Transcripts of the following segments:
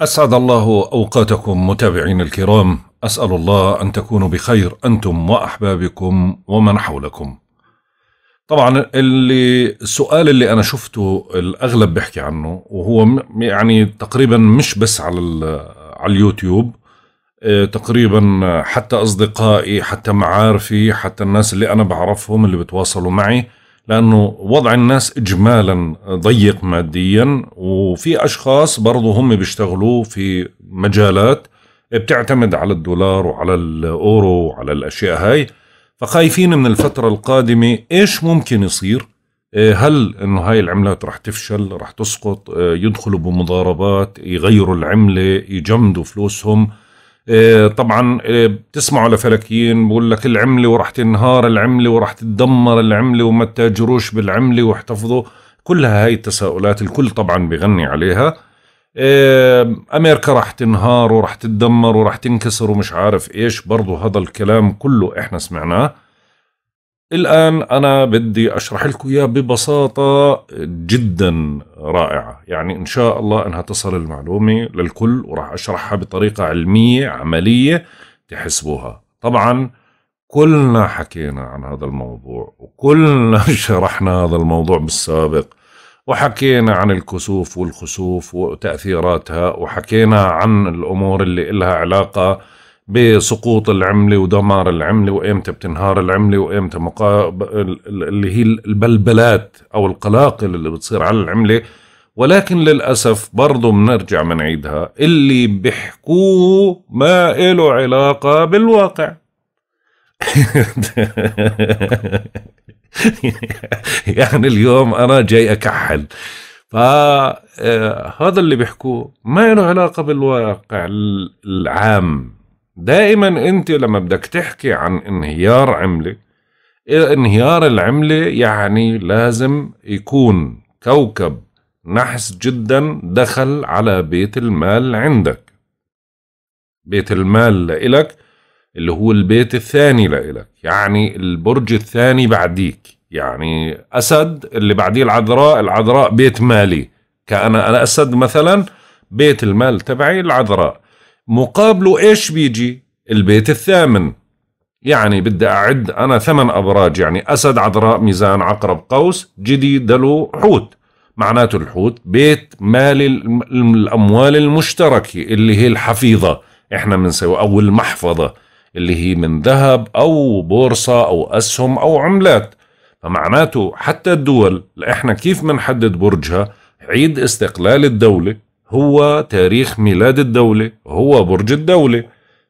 أسعد الله أوقاتكم متابعين الكرام أسأل الله أن تكونوا بخير أنتم وأحبابكم ومن حولكم طبعا اللي السؤال اللي أنا شفته الأغلب بيحكي عنه وهو يعني تقريبا مش بس على, على اليوتيوب آه، تقريبا حتى أصدقائي حتى معارفي حتى الناس اللي أنا بعرفهم اللي بتواصلوا معي لأنه وضع الناس إجمالا ضيق ماديا وفي أشخاص برضو هم بيشتغلوا في مجالات بتعتمد على الدولار وعلى الأورو وعلى الأشياء هاي فخايفين من الفترة القادمة إيش ممكن يصير إيه، هل انه هاي العملات رح تفشل رح تسقط إيه، يدخلوا بمضاربات يغيروا العملة يجمدوا فلوسهم إيه، طبعا إيه، بتسمعوا لفلكيين بقول لك العمله وراح تنهار العمله وراح تتدمر العمله وما تاجروش بالعمله واحتفظوا كلها هاي التساؤلات الكل طبعا بغني عليها إيه، امريكا راح تنهار وراح تتدمر وراح تنكسر ومش عارف ايش برضو هذا الكلام كله احنا سمعناه الآن أنا بدي أشرح لكم إياه ببساطة جدا رائعة يعني إن شاء الله أنها تصل المعلومة للكل وراح أشرحها بطريقة علمية عملية تحسبوها طبعا كلنا حكينا عن هذا الموضوع وكلنا شرحنا هذا الموضوع بالسابق وحكينا عن الكسوف والخسوف وتأثيراتها وحكينا عن الأمور اللي إلها علاقة بسقوط العملة ودمار العملة وإمتى بتنهار العملة وإمتى مقا... اللي هي البلبلات أو القلاقل اللي بتصير على العملة ولكن للأسف برضو بنرجع بنعيدها اللي بيحكوه ما إله علاقة بالواقع يعني اليوم أنا جاي أكحل فهذا آه، اللي بيحكوه ما له علاقة بالواقع العام دائما انت لما بدك تحكي عن انهيار عمله إيه انهيار العمله يعني لازم يكون كوكب نحس جدا دخل على بيت المال عندك بيت المال لإلك اللي هو البيت الثاني لإلك يعني البرج الثاني بعديك يعني أسد اللي بعديه العذراء العذراء بيت مالي كأنا أنا أسد مثلا بيت المال تبعي العذراء مقابله ايش بيجي البيت الثامن يعني بدي أعد أنا ثمن أبراج يعني أسد عذراء ميزان عقرب قوس جدي دلو حوت معناته الحوت بيت مال الأموال المشتركة اللي هي الحفيظة إحنا بنسوي أو المحفظة اللي هي من ذهب أو بورصة أو أسهم أو عملات فمعناته حتى الدول إحنا كيف بنحدد برجها عيد استقلال الدولة هو تاريخ ميلاد الدولة هو برج الدولة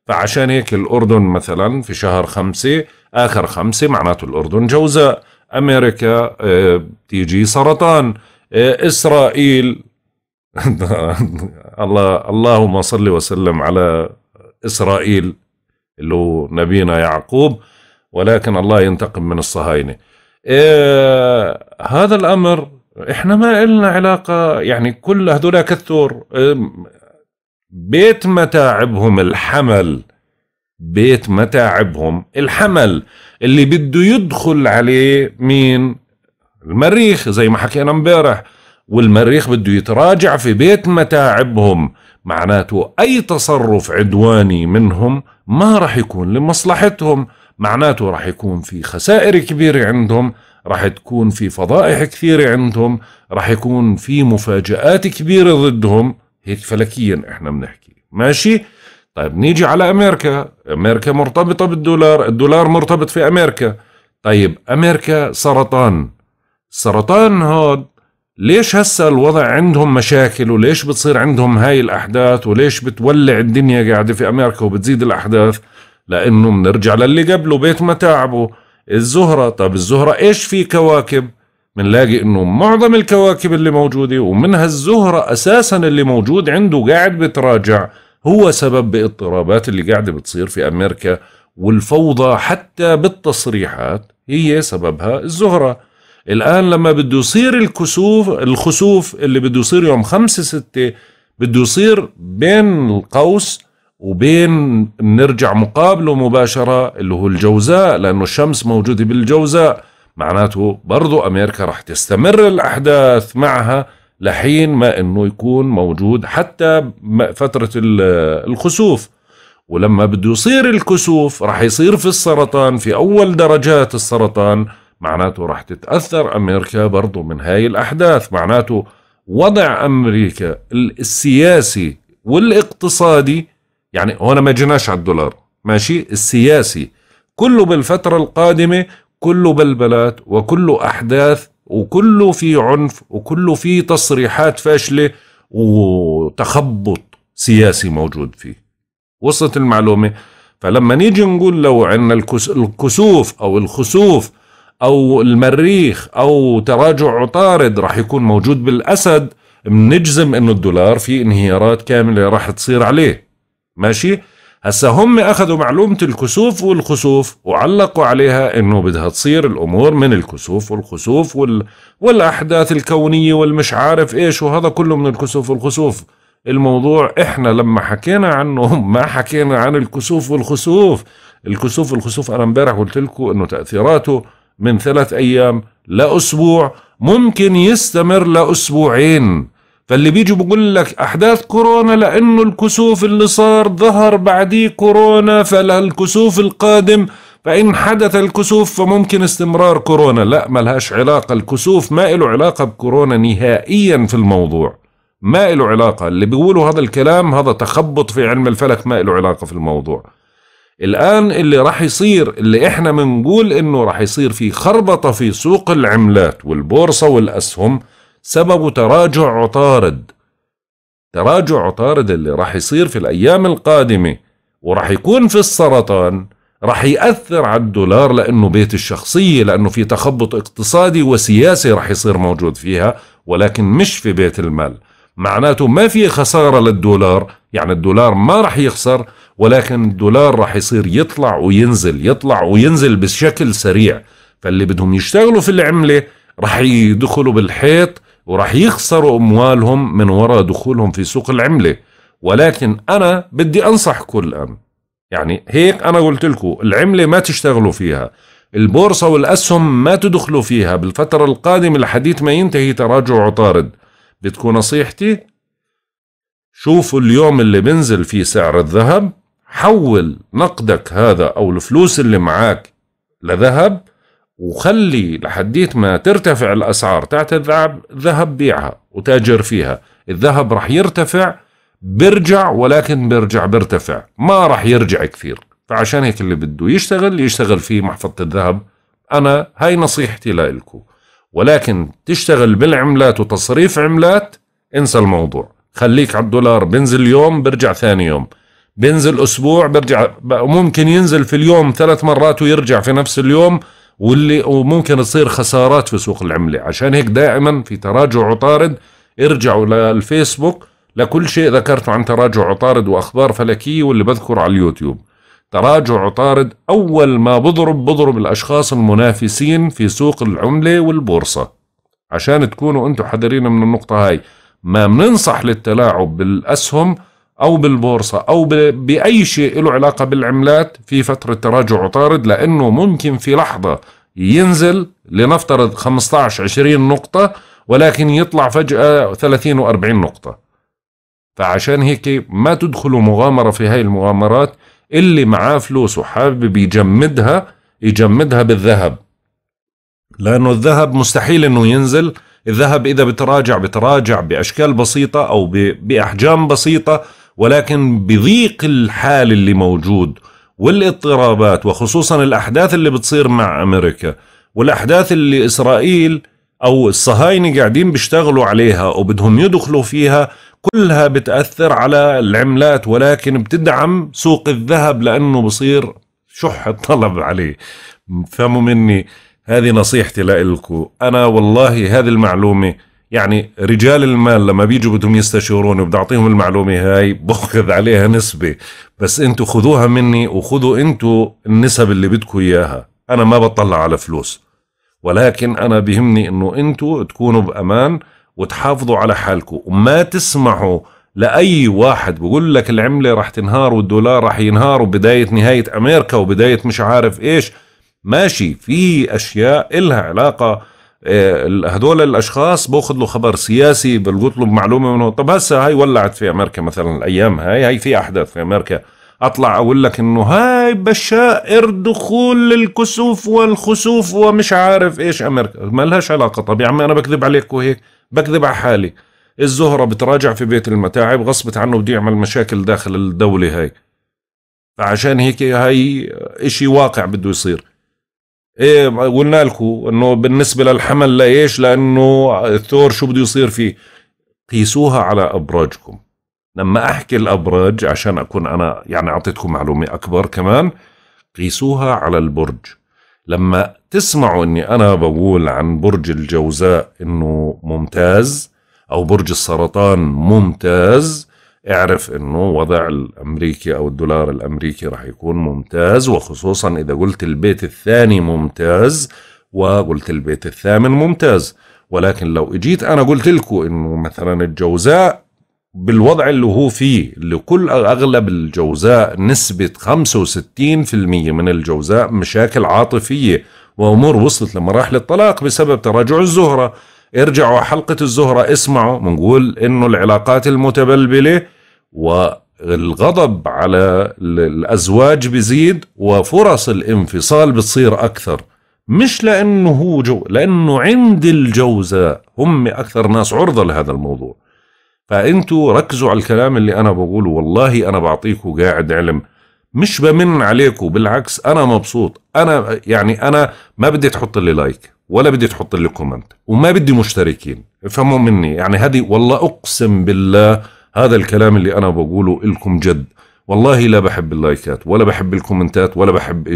فعشان هيك الأردن مثلا في شهر خمسة آخر خمسة معناته الأردن جوزاء أمريكا آه بتيجي سرطان آه إسرائيل الله اللهم صل وسلم على إسرائيل اللي هو نبينا يعقوب ولكن الله ينتقم من الصهاينة آه هذا الأمر احنا ما لنا علاقه يعني كل هذول كثور بيت متاعبهم الحمل بيت متاعبهم الحمل اللي بده يدخل عليه مين المريخ زي ما حكينا امبارح والمريخ بده يتراجع في بيت متاعبهم معناته اي تصرف عدواني منهم ما راح يكون لمصلحتهم معناته راح يكون في خسائر كبيره عندهم راح تكون في فضائح كثيرة عندهم راح يكون في مفاجآت كبيرة ضدهم هيك فلكيا احنا بنحكي ماشي طيب نيجي على امريكا امريكا مرتبطة بالدولار الدولار مرتبط في امريكا طيب امريكا سرطان السرطان هاد ليش هسا الوضع عندهم مشاكل وليش بتصير عندهم هاي الأحداث وليش بتولع الدنيا قاعدة في أمريكا وبتزيد الأحداث لأنه بنرجع للي قبله بيت متاعبه الزهرة طب الزهرة ايش في كواكب بنلاقي انه معظم الكواكب اللي موجودة ومنها الزهرة اساسا اللي موجود عنده قاعد بتراجع هو سبب باضطرابات اللي قاعدة بتصير في امريكا والفوضى حتى بالتصريحات هي سببها الزهرة الآن لما بده يصير الكسوف الخسوف اللي بده يصير يوم خمسة ستة بده يصير بين القوس وبين بنرجع مقابله مباشرة اللي هو الجوزاء لأنه الشمس موجودة بالجوزاء معناته برضو أمريكا رح تستمر الأحداث معها لحين ما أنه يكون موجود حتى فترة الخسوف ولما بده يصير الكسوف رح يصير في السرطان في أول درجات السرطان معناته رح تتأثر أمريكا برضو من هاي الأحداث معناته وضع أمريكا السياسي والاقتصادي يعني هنا ما جيناش على الدولار ماشي السياسي كله بالفترة القادمة كله بلبلات وكله أحداث وكله في عنف وكله في تصريحات فاشلة وتخبط سياسي موجود فيه وصلت المعلومة فلما نيجي نقول لو عنا الكسوف أو الخسوف أو المريخ أو تراجع عطارد راح يكون موجود بالأسد بنجزم أنه الدولار في انهيارات كاملة راح تصير عليه ماشي هسا هم اخذوا معلومه الكسوف والخسوف وعلقوا عليها انه بدها تصير الامور من الكسوف والخسوف وال... والاحداث الكونيه والمش عارف ايش وهذا كله من الكسوف والخسوف الموضوع احنا لما حكينا عنه ما حكينا عن الكسوف والخسوف الكسوف والخسوف انا امبارح قلت لكم انه تاثيراته من ثلاث ايام لاسبوع ممكن يستمر لاسبوعين فاللي بيجي بقول لك احداث كورونا لانه الكسوف اللي صار ظهر بعديه كورونا فالكسوف القادم فإن حدث الكسوف فممكن استمرار كورونا لا ملهاش علاقة الكسوف ما له علاقة بكورونا نهائيا في الموضوع ما له علاقة اللي بيقولوا هذا الكلام هذا تخبط في علم الفلك ما له علاقة في الموضوع الآن اللي راح يصير اللي احنا بنقول انه راح يصير في خربطة في سوق العملات والبورصة والأسهم سببه تراجع عطارد تراجع عطارد اللي راح يصير في الأيام القادمة وراح يكون في السرطان راح يأثر على الدولار لأنه بيت الشخصية لأنه في تخبط اقتصادي وسياسي راح يصير موجود فيها ولكن مش في بيت المال معناته ما في خسارة للدولار يعني الدولار ما راح يخسر ولكن الدولار راح يصير يطلع وينزل يطلع وينزل بشكل سريع فاللي بدهم يشتغلوا في العملة راح يدخلوا بالحيط وراح يخسروا أموالهم من وراء دخولهم في سوق العملة ولكن أنا بدي أنصح كل أم يعني هيك أنا قلت لكم العملة ما تشتغلوا فيها البورصة والأسهم ما تدخلوا فيها بالفترة القادمة لحديث ما ينتهي تراجع عطارد بدكم نصيحتي شوفوا اليوم اللي بنزل فيه سعر الذهب حول نقدك هذا أو الفلوس اللي معاك لذهب وخلي لحديت ما ترتفع الأسعار تاعت الذهب ذهب بيعها وتاجر فيها الذهب رح يرتفع برجع ولكن برجع برتفع ما رح يرجع كثير فعشان هيك اللي بده يشتغل يشتغل في محفظة الذهب أنا هاي نصيحتي لإلكو ولكن تشتغل بالعملات وتصريف عملات انسى الموضوع خليك على الدولار بنزل يوم برجع ثاني يوم بنزل أسبوع برجع ممكن ينزل في اليوم ثلاث مرات ويرجع في نفس اليوم واللي وممكن تصير خسارات في سوق العمله عشان هيك دائما في تراجع عطارد ارجعوا للفيسبوك لكل شيء ذكرته عن تراجع عطارد واخبار فلكيه واللي بذكر على اليوتيوب تراجع عطارد اول ما بضرب بضرب الاشخاص المنافسين في سوق العمله والبورصه عشان تكونوا انتم حذرين من النقطه هاي ما بننصح للتلاعب بالاسهم او بالبورصه او باي شيء له علاقه بالعملات في فتره تراجع عطارد لانه ممكن في لحظه ينزل لنفترض 15 20 نقطة ولكن يطلع فجأة 30 و40 نقطة فعشان هيك ما تدخلوا مغامرة في هاي المغامرات اللي معاه فلوس وحابب يجمدها يجمدها بالذهب لأنه الذهب مستحيل أنه ينزل الذهب إذا بتراجع بتراجع بأشكال بسيطة أو بأحجام بسيطة ولكن بضيق الحال اللي موجود والاضطرابات وخصوصا الأحداث اللي بتصير مع أمريكا والأحداث اللي إسرائيل أو الصهاينة قاعدين بيشتغلوا عليها وبدهم يدخلوا فيها كلها بتأثر على العملات ولكن بتدعم سوق الذهب لأنه بصير شح الطلب عليه فهموا مني هذه نصيحتي لإلكو أنا والله هذه المعلومة يعني رجال المال لما بيجوا بدهم يستشيروني وبدي اعطيهم المعلومه هاي باخذ عليها نسبه بس انتوا خذوها مني وخذوا انتوا النسب اللي بدكم اياها انا ما بطلع على فلوس ولكن انا بهمني انه انتوا تكونوا بامان وتحافظوا على حالكم وما تسمحوا لاي واحد بقول لك العمله رح تنهار والدولار رح ينهار وبدايه نهايه امريكا وبدايه مش عارف ايش ماشي في اشياء إلها علاقه إيه، هدول الاشخاص باخذ له خبر سياسي بلقط له معلومه منه طب هسه هاي ولعت في امريكا مثلا الايام هاي هاي في احداث في امريكا اطلع اقول لك انه هاي بشائر دخول الكسوف والخسوف ومش عارف ايش امريكا ما لهاش علاقه طب يا عمي انا بكذب عليك وهيك بكذب على حالي الزهره بتراجع في بيت المتاعب غصبت عنه بده يعمل مشاكل داخل الدوله هاي فعشان هيك هاي اشي واقع بده يصير ايه قلنا لكم انه بالنسبه للحمل ليش؟ لانه الثور شو بده يصير فيه؟ قيسوها على ابراجكم لما احكي الابراج عشان اكون انا يعني اعطيتكم معلومه اكبر كمان قيسوها على البرج لما تسمعوا اني انا بقول عن برج الجوزاء انه ممتاز او برج السرطان ممتاز اعرف انه وضع الامريكي او الدولار الامريكي راح يكون ممتاز وخصوصا اذا قلت البيت الثاني ممتاز وقلت البيت الثامن ممتاز ولكن لو اجيت انا قلت لكم انه مثلا الجوزاء بالوضع اللي هو فيه لكل اغلب الجوزاء نسبة 65% من الجوزاء مشاكل عاطفية وامور وصلت لمراحل الطلاق بسبب تراجع الزهرة ارجعوا حلقة الزهرة اسمعوا بنقول انه العلاقات المتبلبلة والغضب على الأزواج بيزيد وفرص الانفصال بتصير أكثر مش لأنه هو جو لأنه عند الجوزاء هم أكثر ناس عرضة لهذا الموضوع فأنتوا ركزوا على الكلام اللي أنا بقوله والله أنا بعطيكم قاعد علم مش بمن عليكم بالعكس انا مبسوط انا يعني انا ما بدي تحط لي لايك ولا بدي تحط لي كومنت وما بدي مشتركين افهموا مني يعني هذه والله اقسم بالله هذا الكلام اللي أنا بقوله إلكم جد والله لا بحب اللايكات ولا بحب الكومنتات ولا بحب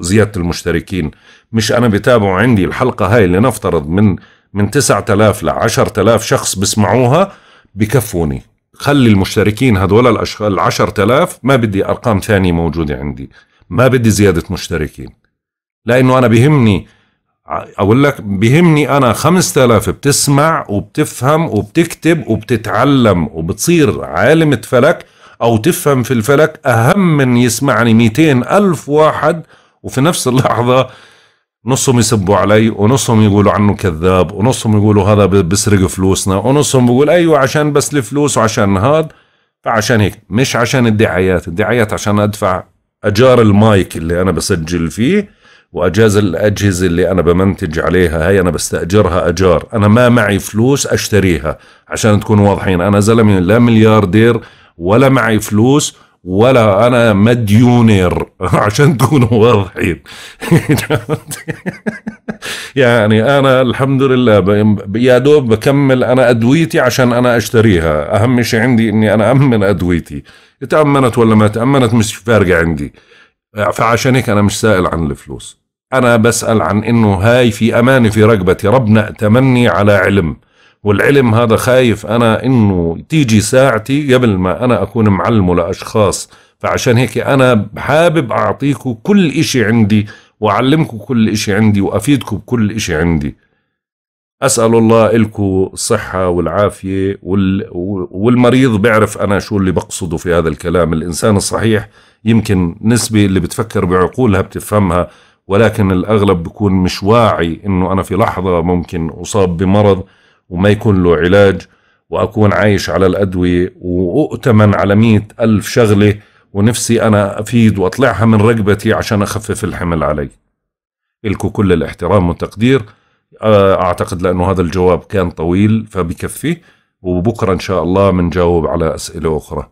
زيادة المشتركين مش أنا بتابع عندي الحلقة هاي اللي نفترض من من 9000 ل 10000 شخص بسمعوها بكفوني خلي المشتركين هذول الأشخاص ال 10000 ما بدي أرقام ثانية موجودة عندي ما بدي زيادة مشتركين لأنه أنا بهمني اقول لك بهمني انا 5000 بتسمع وبتفهم وبتكتب وبتتعلم وبتصير عالمة فلك او تفهم في الفلك اهم من يسمعني 200 الف واحد وفي نفس اللحظة نصهم يسبوا علي ونصهم يقولوا عنه كذاب ونصهم يقولوا هذا بيسرق فلوسنا ونصهم بيقول ايوه عشان بس الفلوس وعشان هذا فعشان هيك مش عشان الدعايات الدعايات عشان ادفع اجار المايك اللي انا بسجل فيه واجاز الاجهزه اللي انا بمنتج عليها هاي انا بستاجرها اجار انا ما معي فلوس اشتريها عشان تكون واضحين انا زلمه لا ملياردير ولا معي فلوس ولا انا مديونير عشان تكونوا واضحين يعني انا الحمد لله يا دوب بكمل انا ادويتي عشان انا اشتريها اهم شيء عندي اني انا امن ادويتي تامنت ولا ما تامنت مش فارقه عندي فعشان هيك انا مش سائل عن الفلوس أنا بسأل عن إنه هاي في أمانة في رقبتي ربنا تمني على علم والعلم هذا خايف أنا إنه تيجي ساعتي قبل ما أنا أكون معلمه لأشخاص فعشان هيك أنا حابب أعطيكم كل إشي عندي وأعلمكم كل إشي عندي وأفيدكم بكل إشي عندي أسأل الله إلكم الصحة والعافية وال... والمريض بيعرف أنا شو اللي بقصده في هذا الكلام الإنسان الصحيح يمكن نسبة اللي بتفكر بعقولها بتفهمها ولكن الأغلب بكون مش واعي أنه أنا في لحظة ممكن أصاب بمرض وما يكون له علاج وأكون عايش على الأدوية وأؤتمن على مئة ألف شغلة ونفسي أنا أفيد وأطلعها من رقبتي عشان أخفف الحمل علي إلكو كل الاحترام والتقدير آه، أعتقد لأنه هذا الجواب كان طويل فبكفي وبكرة إن شاء الله بنجاوب على أسئلة أخرى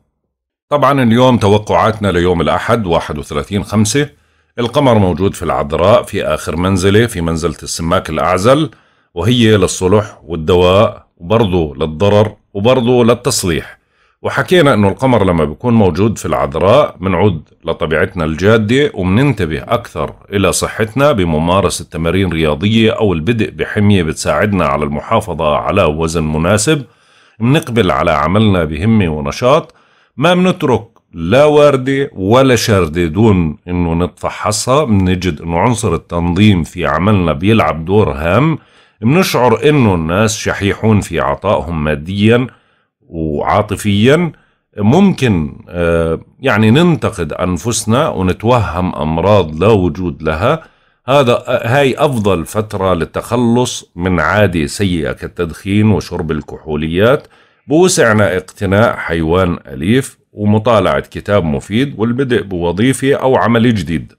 طبعا اليوم توقعاتنا ليوم الأحد 31 خمسة القمر موجود في العذراء في آخر منزلة في منزلة السماك الأعزل وهي للصلح والدواء وبرضه للضرر وبرضه للتصليح وحكينا انه القمر لما بيكون موجود في العذراء بنعود لطبيعتنا الجاده وبننتبه اكثر الى صحتنا بممارسه تمارين رياضيه او البدء بحميه بتساعدنا على المحافظه على وزن مناسب بنقبل على عملنا بهمه ونشاط ما بنترك لا واردة ولا شاردة دون انه نتفحصها بنجد انه عنصر التنظيم في عملنا بيلعب دور هام بنشعر انه الناس شحيحون في عطائهم ماديا وعاطفيا ممكن آه، يعني ننتقد انفسنا ونتوهم امراض لا وجود لها هذا هاي افضل فتره للتخلص من عاده سيئه كالتدخين وشرب الكحوليات بوسعنا اقتناء حيوان اليف ومطالعة كتاب مفيد والبدء بوظيفة أو عمل جديد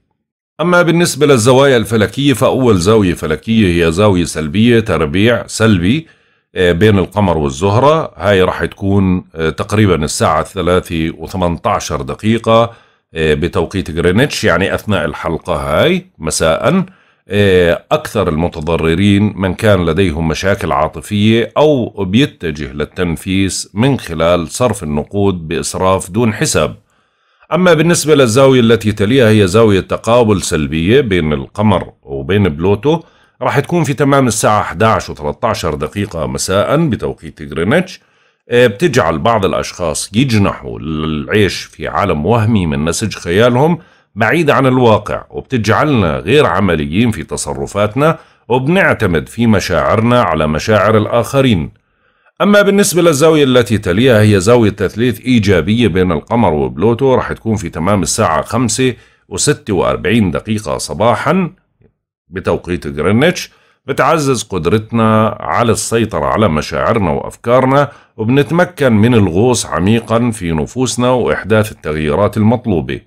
أما بالنسبة للزوايا الفلكية فأول زاوية فلكية هي زاوية سلبية تربيع سلبي آه، بين القمر والزهرة هاي راح تكون آه، تقريبا الساعة وثمانتعشر دقيقة آه، بتوقيت غرينتش يعني أثناء الحلقة هاي مساءً آه، أكثر المتضررين من كان لديهم مشاكل عاطفية أو بيتجه للتنفيس من خلال صرف النقود بإسراف دون حساب أما بالنسبة للزاوية التي تليها هي زاوية تقابل سلبية بين القمر وبين بلوتو راح تكون في تمام الساعة 11 و13 دقيقة مساء بتوقيت غرينتش آه، بتجعل بعض الأشخاص يجنحوا للعيش في عالم وهمي من نسج خيالهم بعيدة عن الواقع وبتجعلنا غير عمليين في تصرفاتنا وبنعتمد في مشاعرنا على مشاعر الآخرين أما بالنسبة للزاوية التي تليها هي زاوية تثليث إيجابية بين القمر وبلوتو رح تكون في تمام الساعة 5 و46 دقيقة صباحا بتوقيت جرينتش بتعزز قدرتنا على السيطرة على مشاعرنا وأفكارنا وبنتمكن من الغوص عميقا في نفوسنا وإحداث التغييرات المطلوبة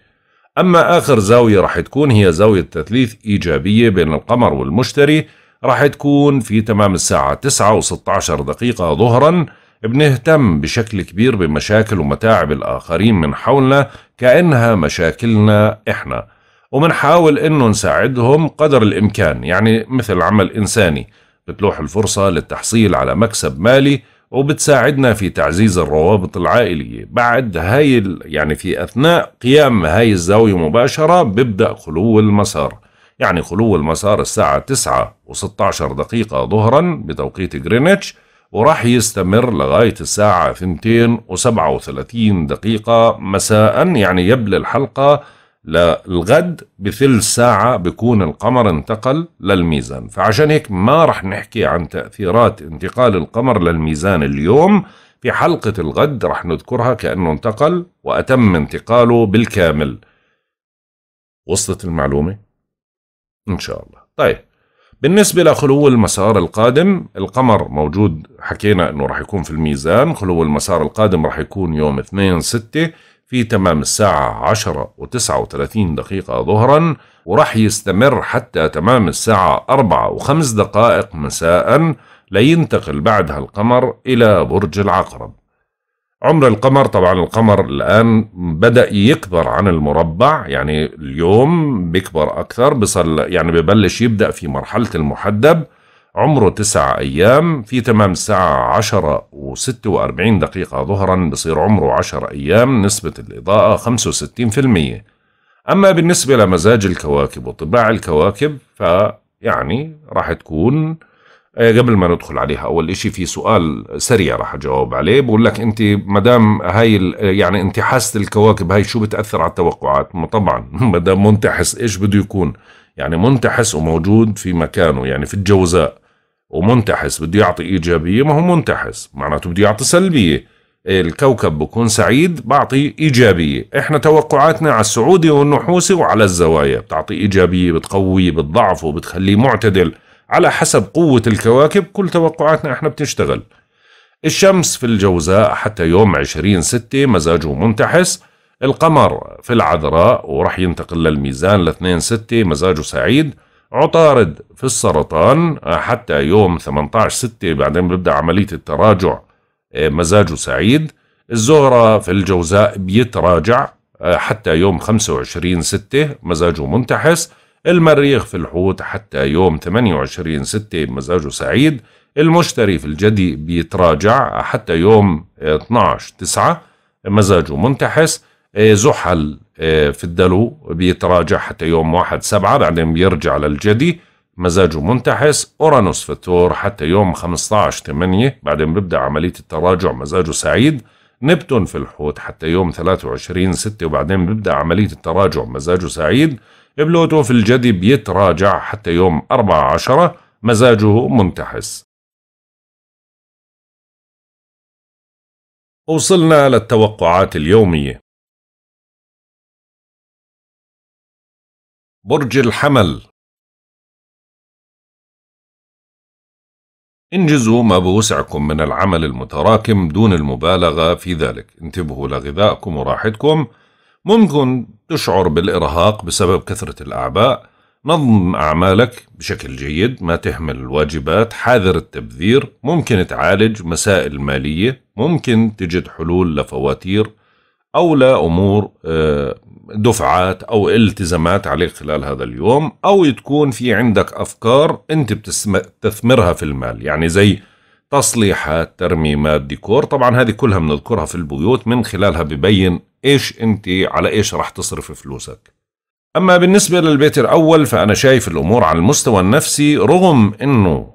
أما آخر زاوية راح تكون هي زاوية تثليث إيجابية بين القمر والمشتري راح تكون في تمام الساعة 9 و 16 دقيقة ظهرا بنهتم بشكل كبير بمشاكل ومتاعب الآخرين من حولنا كأنها مشاكلنا إحنا ومنحاول إنه نساعدهم قدر الإمكان يعني مثل عمل إنساني بتلوح الفرصة للتحصيل على مكسب مالي وبتساعدنا في تعزيز الروابط العائلية بعد هاي يعني في أثناء قيام هاي الزاوية مباشرة ببدأ خلو المسار يعني خلو المسار الساعة 9 و16 دقيقة ظهرا بتوقيت جرينتش وراح يستمر لغاية الساعة 2 و37 دقيقة مساء يعني يبلي الحلقة للغد بثلث ساعة بكون القمر انتقل للميزان فعشان هيك ما رح نحكي عن تأثيرات انتقال القمر للميزان اليوم في حلقة الغد رح نذكرها كأنه انتقل وأتم انتقاله بالكامل وصلت المعلومة؟ إن شاء الله طيب بالنسبة لخلو المسار القادم القمر موجود حكينا أنه رح يكون في الميزان خلو المسار القادم رح يكون يوم 2 6 في تمام الساعة 10 و39 دقيقة ظهرا وراح يستمر حتى تمام الساعة 4 و5 دقائق مساء لينتقل بعدها القمر إلى برج العقرب عمر القمر طبعا القمر الآن بدأ يكبر عن المربع يعني اليوم بيكبر أكثر بصل يعني ببلش يبدأ في مرحلة المحدب عمره تسعة أيام في تمام الساعة عشرة وستة وأربعين دقيقة ظهرا بصير عمره عشر أيام نسبة الإضاءة خمسة وستين في المية أما بالنسبة لمزاج الكواكب وطباع الكواكب فيعني راح تكون آه، قبل ما ندخل عليها أول إشي في سؤال سريع راح أجاوب عليه بقول لك أنت مدام هاي آه، يعني أنت حاسة الكواكب هاي شو بتأثر على التوقعات طبعا مدام منتحس إيش بده يكون يعني منتحس وموجود في مكانه يعني في الجوزاء ومنتحس بده يعطي إيجابية ما هو منتحس معناته بده يعطي سلبية إيه، الكوكب بكون سعيد بعطي إيجابية إحنا توقعاتنا على السعودي والنحوسي وعلى الزوايا بتعطي إيجابية بتقويه بتضعفه بتخليه معتدل على حسب قوة الكواكب كل توقعاتنا إحنا بتشتغل الشمس في الجوزاء حتى يوم 20 ستة مزاجه منتحس القمر في العذراء ورح ينتقل للميزان ل 2 6 مزاجه سعيد عطارد في السرطان آه، حتى يوم 18/6 بعدين بيبدأ عملية التراجع آه، مزاجه سعيد الزهرة في الجوزاء بيتراجع آه، حتى يوم 25/6 مزاجه منتحس المريخ في الحوت حتى يوم 28/6 مزاجه سعيد المشتري في الجدي بيتراجع حتى يوم 12/9 مزاجه منتحس إيه، زحل إيه، في الدلو بيتراجع حتى يوم واحد سبعة بعدين بيرجع للجدي مزاجه منتحس أورانوس في الثور حتى يوم 15 8 بعدين بيبدأ عملية التراجع مزاجه سعيد نبتون في الحوت حتى يوم 23 6 وبعدين بيبدأ عملية التراجع مزاجه سعيد بلوتو في الجدي بيتراجع حتى يوم 4 عشرة مزاجه منتحس وصلنا للتوقعات اليومية برج الحمل انجزوا ما بوسعكم من العمل المتراكم دون المبالغة في ذلك انتبهوا لغذائكم وراحتكم ممكن تشعر بالإرهاق بسبب كثرة الأعباء نظم أعمالك بشكل جيد ما تهمل الواجبات حاذر التبذير ممكن تعالج مسائل مالية ممكن تجد حلول لفواتير أو لأمور آه، دفعات أو التزامات عليك خلال هذا اليوم أو تكون في عندك أفكار أنت بتستثمرها في المال يعني زي تصليحات ترميمات ديكور طبعا هذه كلها بنذكرها في البيوت من خلالها ببين إيش أنت على إيش رح تصرف فلوسك أما بالنسبة للبيت الأول فأنا شايف الأمور على المستوى النفسي رغم أنه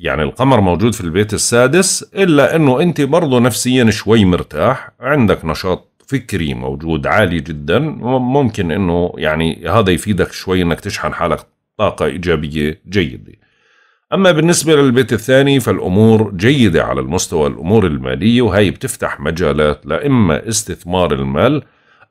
يعني القمر موجود في البيت السادس إلا أنه أنت برضه نفسيا شوي مرتاح عندك نشاط فكري موجود عالي جدا ممكن انه يعني هذا يفيدك شوي انك تشحن حالك طاقة ايجابية جيدة اما بالنسبة للبيت الثاني فالامور جيدة على المستوى الامور المالية وهي بتفتح مجالات لاما استثمار المال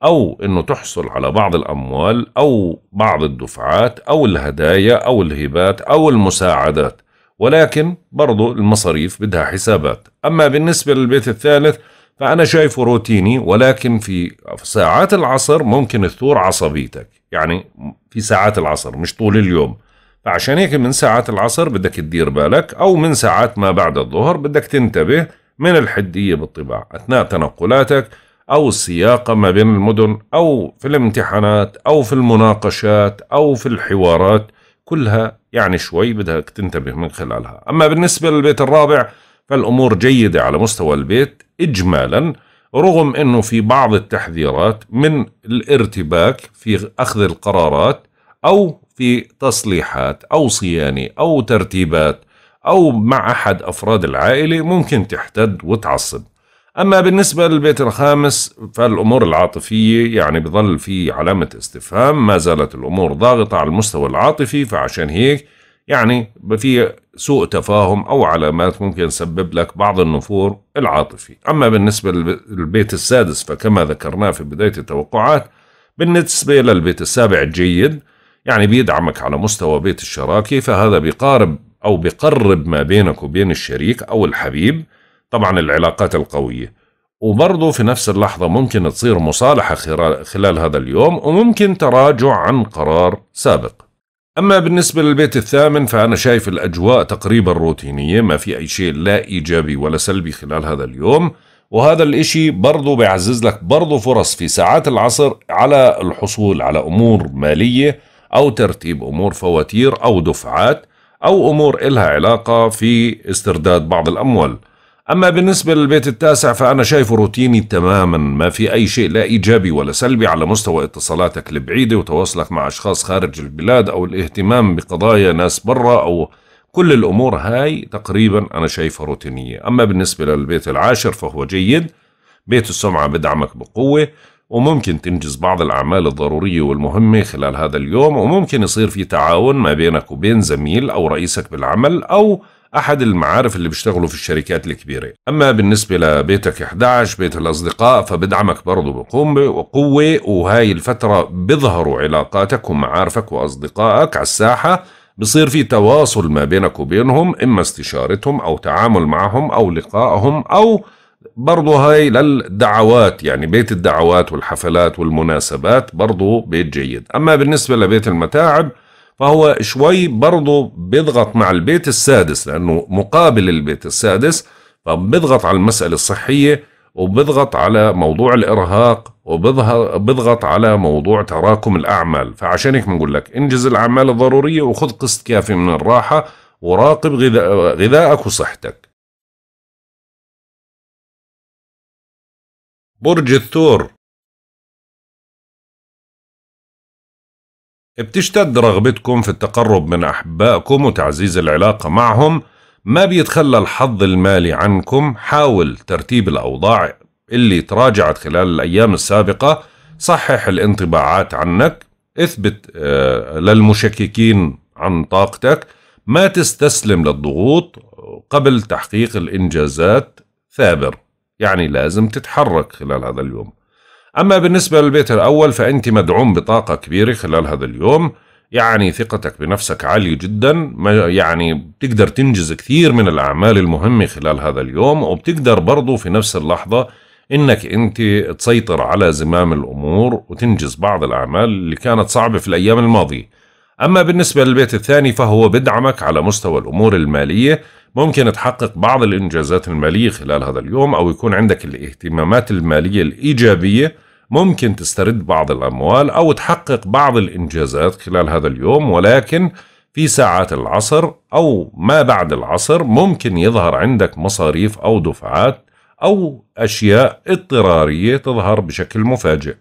او انه تحصل على بعض الاموال او بعض الدفعات او الهدايا او الهبات او المساعدات ولكن برضو المصاريف بدها حسابات أما بالنسبة للبيت الثالث فأنا شايفه روتيني ولكن في ساعات العصر ممكن تثور عصبيتك يعني في ساعات العصر مش طول اليوم فعشان هيك من ساعات العصر بدك تدير بالك أو من ساعات ما بعد الظهر بدك تنتبه من الحدية بالطباع أثناء تنقلاتك أو السياقة ما بين المدن أو في الامتحانات أو في المناقشات أو في الحوارات كلها يعني شوي بدك تنتبه من خلالها أما بالنسبة للبيت الرابع فالأمور جيدة على مستوى البيت إجمالا رغم أنه في بعض التحذيرات من الارتباك في أخذ القرارات أو في تصليحات أو صيانة أو ترتيبات أو مع أحد أفراد العائلة ممكن تحتد وتعصب أما بالنسبة للبيت الخامس فالأمور العاطفية يعني بظل في علامة استفهام ما زالت الأمور ضاغطة على المستوى العاطفي فعشان هيك يعني في سوء تفاهم أو علامات ممكن تسبب لك بعض النفور العاطفي أما بالنسبة للبيت السادس فكما ذكرناه في بداية التوقعات بالنسبة للبيت السابع جيد يعني بيدعمك على مستوى بيت الشراكة فهذا بيقارب أو بيقرب ما بينك وبين الشريك أو الحبيب طبعا العلاقات القوية وبرضه في نفس اللحظة ممكن تصير مصالحة خلال هذا اليوم وممكن تراجع عن قرار سابق أما بالنسبة للبيت الثامن فأنا شايف الأجواء تقريبا روتينية ما في أي شيء لا إيجابي ولا سلبي خلال هذا اليوم وهذا الإشي برضو بيعزز لك برضو فرص في ساعات العصر على الحصول على أمور مالية أو ترتيب أمور فواتير أو دفعات أو أمور إلها علاقة في استرداد بعض الأموال أما بالنسبة للبيت التاسع فأنا شايفه روتيني تماما ما في أي شيء لا إيجابي ولا سلبي على مستوى اتصالاتك البعيدة وتواصلك مع أشخاص خارج البلاد أو الاهتمام بقضايا ناس برا أو كل الأمور هاي تقريبا أنا شايفها روتينية أما بالنسبة للبيت العاشر فهو جيد بيت السمعة بدعمك بقوة وممكن تنجز بعض الأعمال الضرورية والمهمة خلال هذا اليوم وممكن يصير في تعاون ما بينك وبين زميل أو رئيسك بالعمل أو أحد المعارف اللي بيشتغلوا في الشركات الكبيرة أما بالنسبة لبيتك 11 بيت الأصدقاء فبدعمك برضه بقوة وقوة وهاي الفترة بيظهروا علاقاتك ومعارفك وأصدقائك على الساحة بصير في تواصل ما بينك وبينهم إما استشارتهم أو تعامل معهم أو لقائهم أو برضو هاي للدعوات يعني بيت الدعوات والحفلات والمناسبات برضو بيت جيد أما بالنسبة لبيت المتاعب فهو شوي برضه بيضغط مع البيت السادس لأنه مقابل البيت السادس فبيضغط على المسألة الصحية وبيضغط على موضوع الإرهاق وبيضغط على موضوع تراكم الأعمال فعشان هيك بنقول لك انجز الأعمال الضرورية وخذ قسط كافي من الراحة وراقب غذائك وصحتك برج الثور بتشتد رغبتكم في التقرب من أحبائكم وتعزيز العلاقة معهم ما بيتخلى الحظ المالي عنكم حاول ترتيب الأوضاع اللي تراجعت خلال الأيام السابقة صحح الانطباعات عنك اثبت آه، للمشككين عن طاقتك ما تستسلم للضغوط قبل تحقيق الإنجازات ثابر يعني لازم تتحرك خلال هذا اليوم أما بالنسبة للبيت الأول فأنت مدعوم بطاقة كبيرة خلال هذا اليوم يعني ثقتك بنفسك عالية جدا يعني بتقدر تنجز كثير من الأعمال المهمة خلال هذا اليوم وبتقدر برضو في نفس اللحظة انك انت تسيطر على زمام الامور وتنجز بعض الاعمال اللي كانت صعبه في الايام الماضيه. اما بالنسبه للبيت الثاني فهو بدعمك على مستوى الامور الماليه ممكن تحقق بعض الإنجازات المالية خلال هذا اليوم أو يكون عندك الاهتمامات المالية الإيجابية ممكن تسترد بعض الأموال أو تحقق بعض الإنجازات خلال هذا اليوم ولكن في ساعات العصر أو ما بعد العصر ممكن يظهر عندك مصاريف أو دفعات أو أشياء اضطرارية تظهر بشكل مفاجئ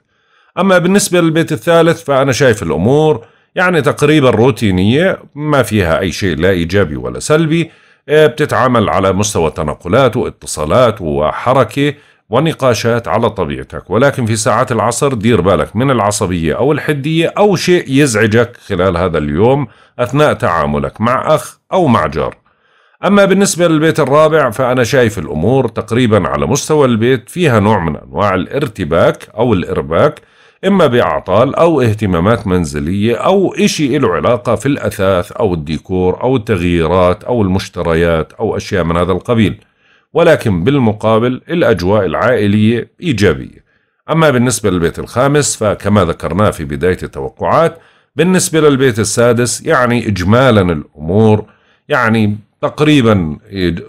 أما بالنسبة للبيت الثالث فأنا شايف الأمور يعني تقريبا روتينية ما فيها أي شيء لا إيجابي ولا سلبي آه، بتتعامل على مستوى تنقلات واتصالات وحركة ونقاشات على طبيعتك ولكن في ساعات العصر دير بالك من العصبية أو الحدية أو شيء يزعجك خلال هذا اليوم أثناء تعاملك مع أخ أو مع جار أما بالنسبة للبيت الرابع فأنا شايف الأمور تقريبا على مستوى البيت فيها نوع من أنواع الارتباك أو الإرباك إما بأعطال أو اهتمامات منزلية أو إشي له علاقة في الأثاث أو الديكور أو التغييرات أو المشتريات أو أشياء من هذا القبيل ولكن بالمقابل الأجواء العائلية إيجابية أما بالنسبة للبيت الخامس فكما ذكرناه في بداية التوقعات بالنسبة للبيت السادس يعني إجمالا الأمور يعني تقريبا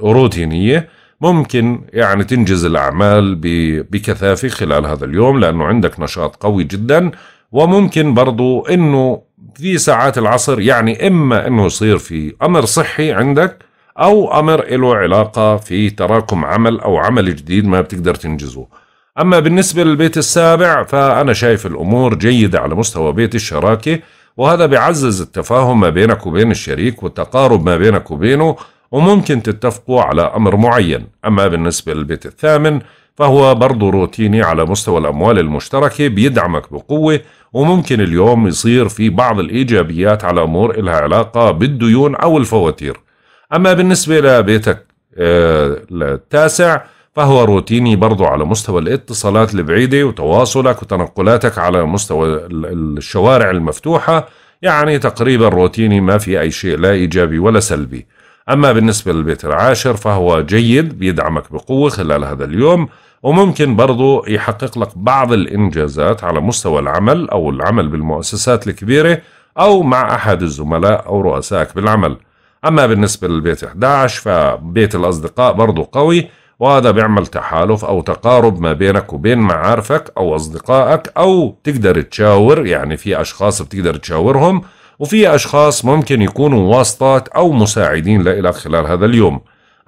روتينية ممكن يعني تنجز الأعمال بكثافة خلال هذا اليوم لأنه عندك نشاط قوي جدا وممكن برضو أنه في ساعات العصر يعني إما أنه يصير في أمر صحي عندك أو أمر له علاقة في تراكم عمل أو عمل جديد ما بتقدر تنجزه أما بالنسبة للبيت السابع فأنا شايف الأمور جيدة على مستوى بيت الشراكة وهذا بيعزز التفاهم ما بينك وبين الشريك والتقارب ما بينك وبينه وممكن تتفقوا على أمر معين أما بالنسبة للبيت الثامن فهو برضه روتيني على مستوى الأموال المشتركة بيدعمك بقوة وممكن اليوم يصير في بعض الإيجابيات على أمور إلها علاقة بالديون أو الفواتير أما بالنسبة لبيتك آه، التاسع فهو روتيني برضو على مستوى الاتصالات البعيدة وتواصلك وتنقلاتك على مستوى الشوارع المفتوحة يعني تقريبا روتيني ما في أي شيء لا إيجابي ولا سلبي أما بالنسبة للبيت العاشر فهو جيد بيدعمك بقوة خلال هذا اليوم وممكن برضو يحقق لك بعض الإنجازات على مستوى العمل أو العمل بالمؤسسات الكبيرة أو مع أحد الزملاء أو رؤسائك بالعمل أما بالنسبة للبيت 11 فبيت الأصدقاء برضو قوي وهذا بيعمل تحالف أو تقارب ما بينك وبين معارفك أو أصدقائك أو تقدر تشاور يعني في أشخاص بتقدر تشاورهم وفي أشخاص ممكن يكونوا واسطات أو مساعدين لإلك خلال هذا اليوم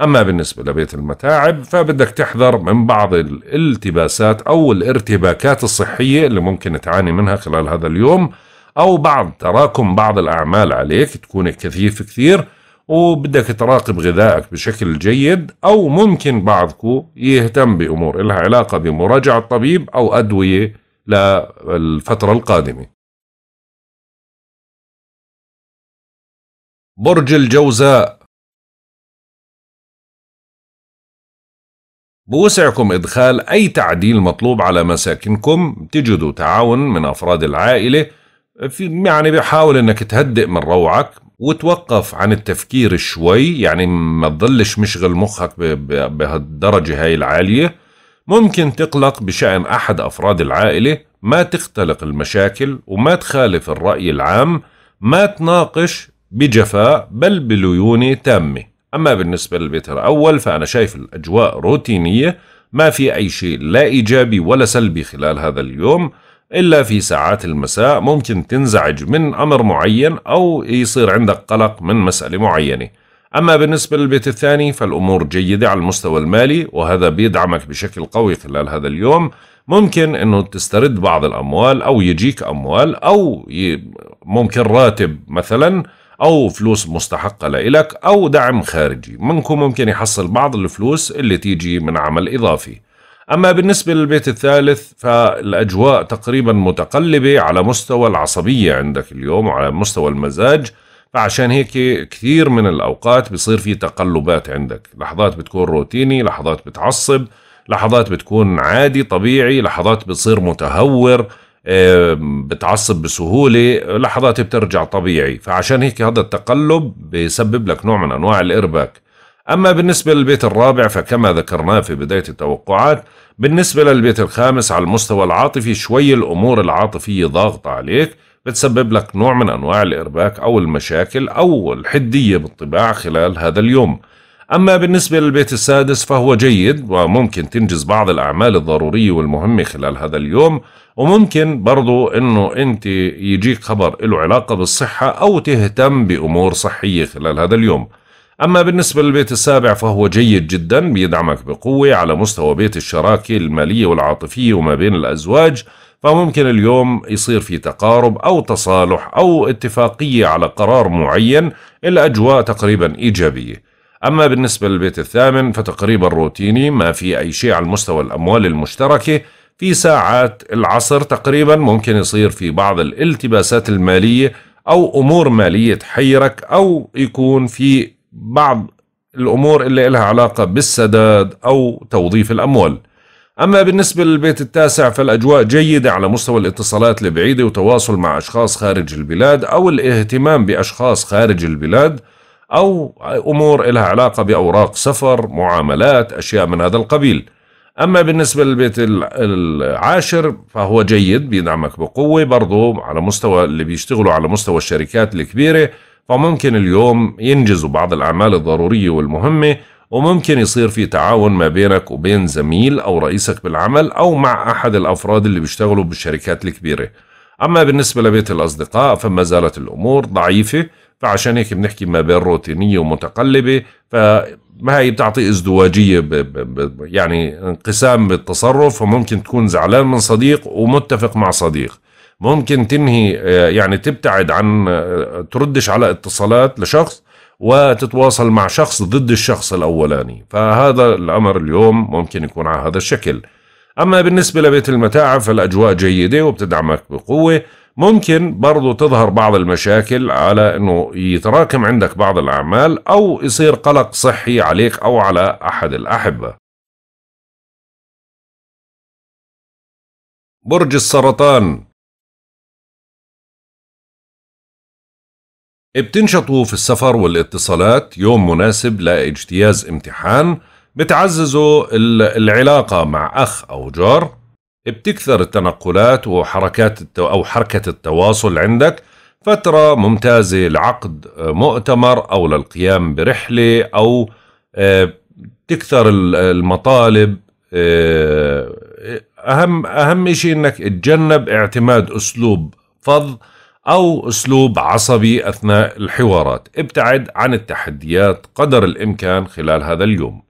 أما بالنسبة لبيت المتاعب فبدك تحذر من بعض الالتباسات أو الارتباكات الصحية اللي ممكن تعاني منها خلال هذا اليوم أو بعض تراكم بعض الأعمال عليك تكون كثيف كثير وبدك تراقب غذائك بشكل جيد أو ممكن بعضكم يهتم بأمور إلها علاقة بمراجعة طبيب أو أدوية للفترة القادمة برج الجوزاء بوسعكم إدخال أي تعديل مطلوب على مساكنكم تجدوا تعاون من أفراد العائلة في يعني بحاول إنك تهدئ من روعك وتوقف عن التفكير شوي يعني ما تضلش مشغل مخك بهالدرجة هاي العالية ممكن تقلق بشأن أحد أفراد العائلة ما تختلق المشاكل وما تخالف الرأي العام ما تناقش بجفاء بل بليونة تامة أما بالنسبة للبيت الأول فأنا شايف الأجواء روتينية ما في أي شيء لا إيجابي ولا سلبي خلال هذا اليوم إلا في ساعات المساء ممكن تنزعج من أمر معين أو يصير عندك قلق من مسألة معينة أما بالنسبة للبيت الثاني فالأمور جيدة على المستوى المالي وهذا بيدعمك بشكل قوي خلال هذا اليوم ممكن أنه تسترد بعض الأموال أو يجيك أموال أو ممكن راتب مثلاً أو فلوس مستحقة لإلك أو دعم خارجي منكم ممكن يحصل بعض الفلوس اللي تيجي من عمل إضافي أما بالنسبة للبيت الثالث فالأجواء تقريبا متقلبة على مستوى العصبية عندك اليوم وعلى مستوى المزاج فعشان هيك كثير من الأوقات بصير في تقلبات عندك لحظات بتكون روتيني لحظات بتعصب لحظات بتكون عادي طبيعي لحظات بتصير متهور بتعصب بسهولة لحظات بترجع طبيعي فعشان هيك هذا التقلب بيسبب لك نوع من أنواع الإرباك أما بالنسبة للبيت الرابع فكما ذكرناه في بداية التوقعات بالنسبة للبيت الخامس على المستوى العاطفي شوي الأمور العاطفية ضاغطة عليك بتسبب لك نوع من أنواع الإرباك أو المشاكل أو الحدية بالطباع خلال هذا اليوم أما بالنسبة للبيت السادس فهو جيد وممكن تنجز بعض الأعمال الضرورية والمهمة خلال هذا اليوم وممكن برضو انه انت يجيك خبر له علاقة بالصحة او تهتم بامور صحية خلال هذا اليوم اما بالنسبة للبيت السابع فهو جيد جدا بيدعمك بقوة على مستوى بيت الشراكة المالية والعاطفية وما بين الازواج فممكن اليوم يصير في تقارب او تصالح او اتفاقية على قرار معين الاجواء تقريبا ايجابية أما بالنسبة للبيت الثامن فتقريبا روتيني ما في أي شيء على مستوى الأموال المشتركة في ساعات العصر تقريبا ممكن يصير في بعض الالتباسات المالية أو أمور مالية تحيرك أو يكون في بعض الأمور اللي لها علاقة بالسداد أو توظيف الأموال أما بالنسبة للبيت التاسع فالأجواء جيدة على مستوى الاتصالات البعيدة وتواصل مع أشخاص خارج البلاد أو الاهتمام بأشخاص خارج البلاد أو أمور لها علاقة بأوراق سفر معاملات أشياء من هذا القبيل أما بالنسبة للبيت العاشر فهو جيد بيدعمك بقوة برضو على مستوى اللي بيشتغلوا على مستوى الشركات الكبيرة فممكن اليوم ينجزوا بعض الأعمال الضرورية والمهمة وممكن يصير في تعاون ما بينك وبين زميل أو رئيسك بالعمل أو مع أحد الأفراد اللي بيشتغلوا بالشركات الكبيرة أما بالنسبة لبيت الأصدقاء فما زالت الأمور ضعيفة فعشان هيك بنحكي ما بين روتينية ومتقلبة ما هي بتعطي ازدواجية ب ب يعني انقسام بالتصرف فممكن تكون زعلان من صديق ومتفق مع صديق ممكن تنهي آه، يعني تبتعد عن آه، تردش على اتصالات لشخص وتتواصل مع شخص ضد الشخص الأولاني فهذا الأمر اليوم ممكن يكون على هذا الشكل أما بالنسبة لبيت المتاعب فالأجواء جيدة وبتدعمك بقوة ممكن برضو تظهر بعض المشاكل على انه يتراكم عندك بعض الاعمال او يصير قلق صحي عليك او على احد الاحبه برج السرطان بتنشطوا في السفر والاتصالات يوم مناسب لاجتياز امتحان بتعززوا العلاقة مع أخ أو جار بتكثر التنقلات وحركات التو أو حركة التواصل عندك فترة ممتازة لعقد آه، مؤتمر أو للقيام برحلة أو آه، تكثر المطالب آه، أهم أهم شيء إنك تتجنب اعتماد أسلوب فظ أو أسلوب عصبي أثناء الحوارات ابتعد عن التحديات قدر الإمكان خلال هذا اليوم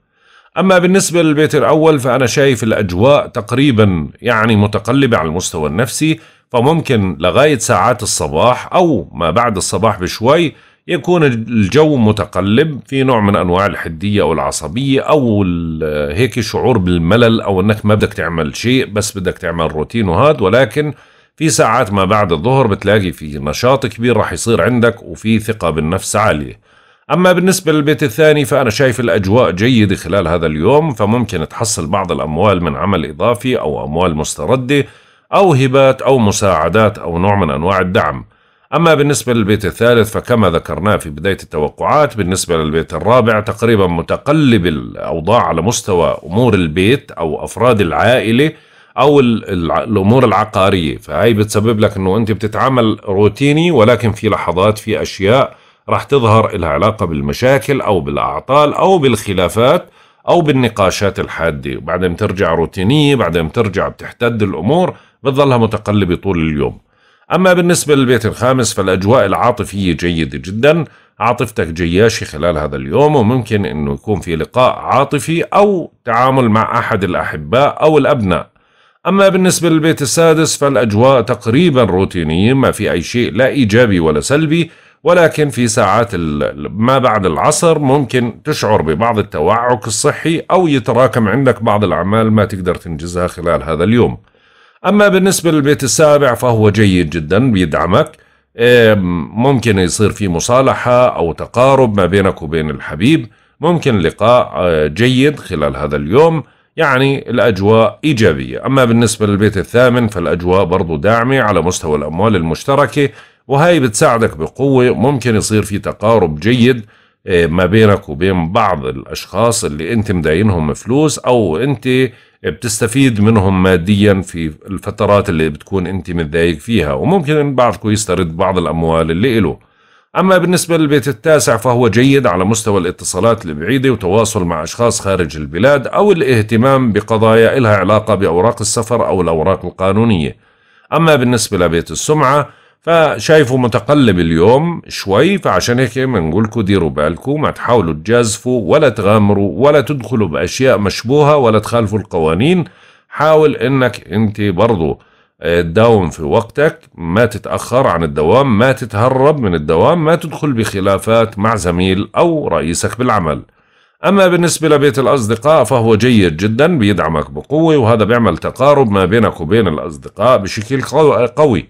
أما بالنسبة للبيت الأول فأنا شايف الأجواء تقريبا يعني متقلبة على المستوى النفسي فممكن لغاية ساعات الصباح أو ما بعد الصباح بشوي يكون الجو متقلب في نوع من أنواع الحدية أو العصبية أو هيك شعور بالملل أو أنك ما بدك تعمل شيء بس بدك تعمل روتين وهذا ولكن في ساعات ما بعد الظهر بتلاقي في نشاط كبير راح يصير عندك وفي ثقة بالنفس عالية أما بالنسبة للبيت الثاني فأنا شايف الأجواء جيدة خلال هذا اليوم فممكن تحصل بعض الأموال من عمل إضافي أو أموال مستردة أو هبات أو مساعدات أو نوع من أنواع الدعم أما بالنسبة للبيت الثالث فكما ذكرناه في بداية التوقعات بالنسبة للبيت الرابع تقريبا متقلب الأوضاع على مستوى أمور البيت أو أفراد العائلة أو الأمور العقارية فهي بتسبب لك أنه أنت بتتعامل روتيني ولكن في لحظات في أشياء راح تظهر لها علاقة بالمشاكل أو بالأعطال أو بالخلافات أو بالنقاشات الحادة وبعدين ترجع روتينية بعدين ترجع بتحتد الأمور بتظلها متقلبة طول اليوم أما بالنسبة للبيت الخامس فالأجواء العاطفية جيدة جدا عاطفتك جياشة خلال هذا اليوم وممكن أنه يكون في لقاء عاطفي أو تعامل مع أحد الأحباء أو الأبناء أما بالنسبة للبيت السادس فالأجواء تقريبا روتينية ما في أي شيء لا إيجابي ولا سلبي ولكن في ساعات ما بعد العصر ممكن تشعر ببعض التوعك الصحي أو يتراكم عندك بعض الأعمال ما تقدر تنجزها خلال هذا اليوم أما بالنسبة للبيت السابع فهو جيد جدا بيدعمك إيه، ممكن يصير في مصالحة أو تقارب ما بينك وبين الحبيب ممكن لقاء آه، جيد خلال هذا اليوم يعني الأجواء إيجابية أما بالنسبة للبيت الثامن فالأجواء برضو داعمة على مستوى الأموال المشتركة وهي بتساعدك بقوة ممكن يصير في تقارب جيد آه، ما بينك وبين بعض الأشخاص اللي أنت مداينهم فلوس أو أنت بتستفيد منهم ماديا في الفترات اللي بتكون أنت متضايق فيها وممكن بعضكم يسترد بعض الأموال اللي إله أما بالنسبة للبيت التاسع فهو جيد على مستوى الاتصالات البعيدة وتواصل مع أشخاص خارج البلاد أو الاهتمام بقضايا إلها علاقة بأوراق السفر أو الأوراق القانونية أما بالنسبة لبيت السمعة فشايفه متقلب اليوم شوي فعشان هيك بنقول لكم ديروا بالكم ما تحاولوا تجازفوا ولا تغامروا ولا تدخلوا باشياء مشبوهه ولا تخالفوا القوانين حاول انك انت برضه آه، تداوم في وقتك ما تتأخر عن الدوام ما تتهرب من الدوام ما تدخل بخلافات مع زميل أو رئيسك بالعمل أما بالنسبة لبيت الأصدقاء فهو جيد جدا بيدعمك بقوة وهذا بيعمل تقارب ما بينك وبين الأصدقاء بشكل قوي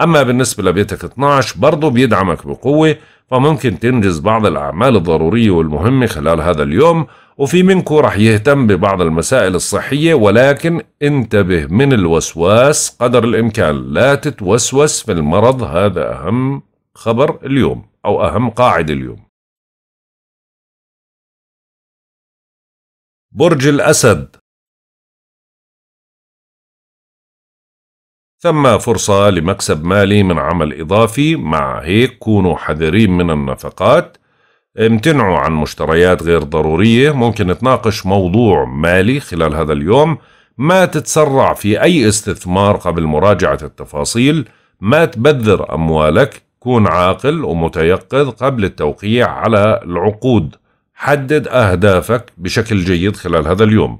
أما بالنسبة لبيتك 12 برضه بيدعمك بقوة فممكن تنجز بعض الأعمال الضرورية والمهمة خلال هذا اليوم وفي منكم رح يهتم ببعض المسائل الصحية ولكن انتبه من الوسواس قدر الإمكان لا تتوسوس في المرض هذا أهم خبر اليوم أو أهم قاعدة اليوم برج الأسد ثم فرصة لمكسب مالي من عمل إضافي مع هيك كونوا حذرين من النفقات امتنعوا عن مشتريات غير ضرورية ممكن تناقش موضوع مالي خلال هذا اليوم ما تتسرع في أي استثمار قبل مراجعة التفاصيل ما تبذر أموالك كون عاقل ومتيقظ قبل التوقيع على العقود حدد أهدافك بشكل جيد خلال هذا اليوم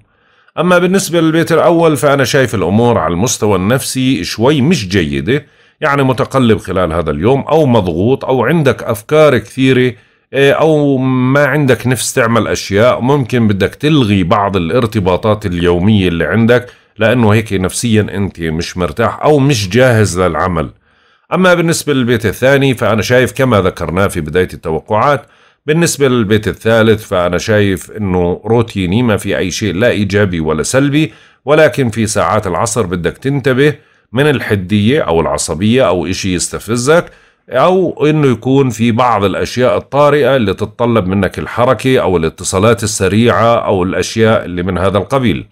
أما بالنسبة للبيت الأول فأنا شايف الأمور على المستوى النفسي شوي مش جيدة يعني متقلب خلال هذا اليوم أو مضغوط أو عندك أفكار كثيرة إيه، أو ما عندك نفس تعمل أشياء ممكن بدك تلغي بعض الارتباطات اليومية اللي عندك لأنه هيك نفسيا أنت مش مرتاح أو مش جاهز للعمل أما بالنسبة للبيت الثاني فأنا شايف كما ذكرناه في بداية التوقعات بالنسبة للبيت الثالث فأنا شايف أنه روتيني ما في أي شيء لا إيجابي ولا سلبي ولكن في ساعات العصر بدك تنتبه من الحدية أو العصبية أو إشي يستفزك أو أنه يكون في بعض الأشياء الطارئة اللي تتطلب منك الحركة أو الاتصالات السريعة أو الأشياء اللي من هذا القبيل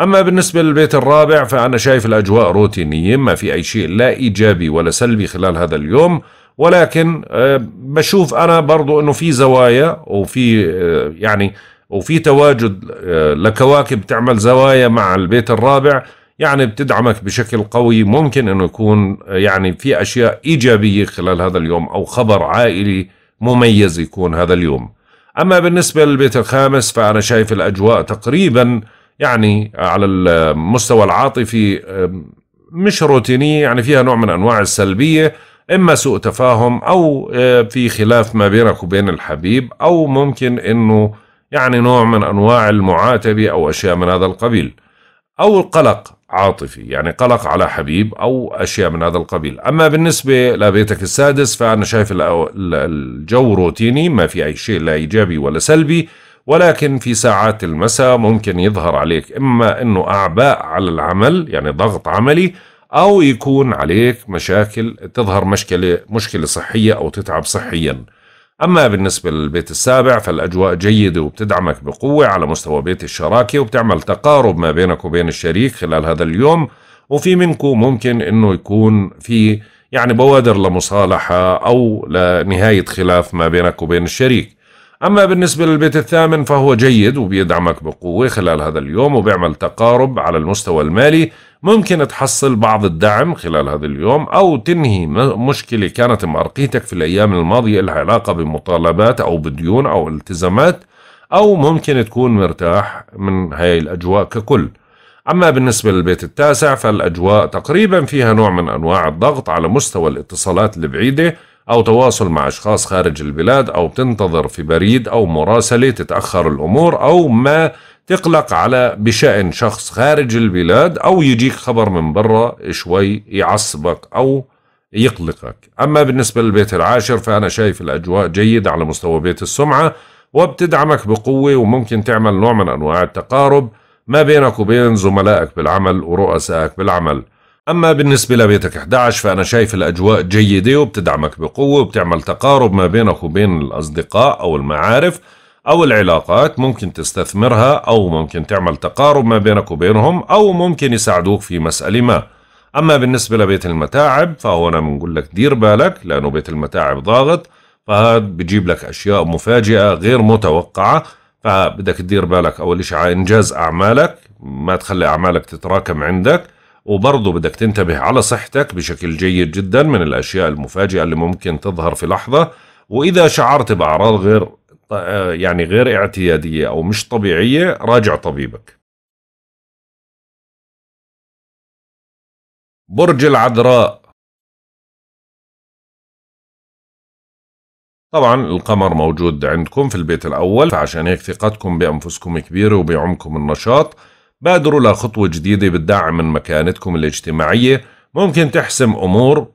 أما بالنسبة للبيت الرابع فأنا شايف الأجواء روتينية ما في أي شيء لا إيجابي ولا سلبي خلال هذا اليوم ولكن آه، بشوف انا برضو انه في زوايا وفي آه، يعني وفي تواجد آه، لكواكب تعمل زوايا مع البيت الرابع يعني بتدعمك بشكل قوي ممكن انه يكون يعني في اشياء ايجابيه خلال هذا اليوم او خبر عائلي مميز يكون هذا اليوم. اما بالنسبه للبيت الخامس فانا شايف الاجواء تقريبا يعني على المستوى العاطفي مش روتينيه يعني فيها نوع من انواع السلبيه اما سوء تفاهم او آه، في خلاف ما بينك وبين الحبيب او ممكن انه يعني نوع من انواع المعاتبه او اشياء من هذا القبيل او القلق عاطفي يعني قلق على حبيب او اشياء من هذا القبيل اما بالنسبه لبيتك السادس فانا شايف الجو روتيني ما في اي شيء لا ايجابي ولا سلبي ولكن في ساعات المساء ممكن يظهر عليك اما انه اعباء على العمل يعني ضغط عملي أو يكون عليك مشاكل تظهر مشكلة مشكلة صحية أو تتعب صحياً أما بالنسبة للبيت السابع فالأجواء جيدة وبتدعمك بقوة على مستوى بيت الشراكة وبتعمل تقارب ما بينك وبين الشريك خلال هذا اليوم وفي منكم ممكن أنه يكون في يعني بوادر لمصالحة أو لنهاية خلاف ما بينك وبين الشريك أما بالنسبة للبيت الثامن فهو جيد وبيدعمك بقوة خلال هذا اليوم وبيعمل تقارب على المستوى المالي ممكن تحصل بعض الدعم خلال هذا اليوم أو تنهي مشكلة كانت مأرقيتك في الأيام الماضية لها علاقة بمطالبات أو بديون أو التزامات أو ممكن تكون مرتاح من هاي الأجواء ككل أما بالنسبة للبيت التاسع فالأجواء تقريبا فيها نوع من أنواع الضغط على مستوى الاتصالات البعيدة أو تواصل مع أشخاص خارج البلاد أو تنتظر في بريد أو مراسلة تتأخر الأمور أو ما تقلق على بشأن شخص خارج البلاد أو يجيك خبر من برا شوي يعصبك أو يقلقك أما بالنسبة للبيت العاشر فأنا شايف الأجواء جيدة على مستوى بيت السمعة وبتدعمك بقوة وممكن تعمل نوع من أنواع التقارب ما بينك وبين زملائك بالعمل ورؤسائك بالعمل أما بالنسبة لبيتك 11 فأنا شايف الأجواء جيدة وبتدعمك بقوة وبتعمل تقارب ما بينك وبين الأصدقاء أو المعارف أو العلاقات ممكن تستثمرها أو ممكن تعمل تقارب ما بينك وبينهم أو ممكن يساعدوك في مسألة ما أما بالنسبة لبيت المتاعب فهنا بنقول لك دير بالك لأنه بيت المتاعب ضاغط فهذا بجيب لك أشياء مفاجئة غير متوقعة فبدك تدير بالك أول شيء على إنجاز أعمالك ما تخلي أعمالك تتراكم عندك وبرضه بدك تنتبه على صحتك بشكل جيد جدا من الأشياء المفاجئة اللي ممكن تظهر في لحظة وإذا شعرت بأعراض غير آه، يعني غير اعتياديه او مش طبيعيه راجع طبيبك برج العذراء طبعا القمر موجود عندكم في البيت الأول فعشان هيك ثقتكم بأنفسكم كبيرة وبيعمكم النشاط بادروا لخطوة جديدة بتدعم من مكانتكم الاجتماعية ممكن تحسم أمور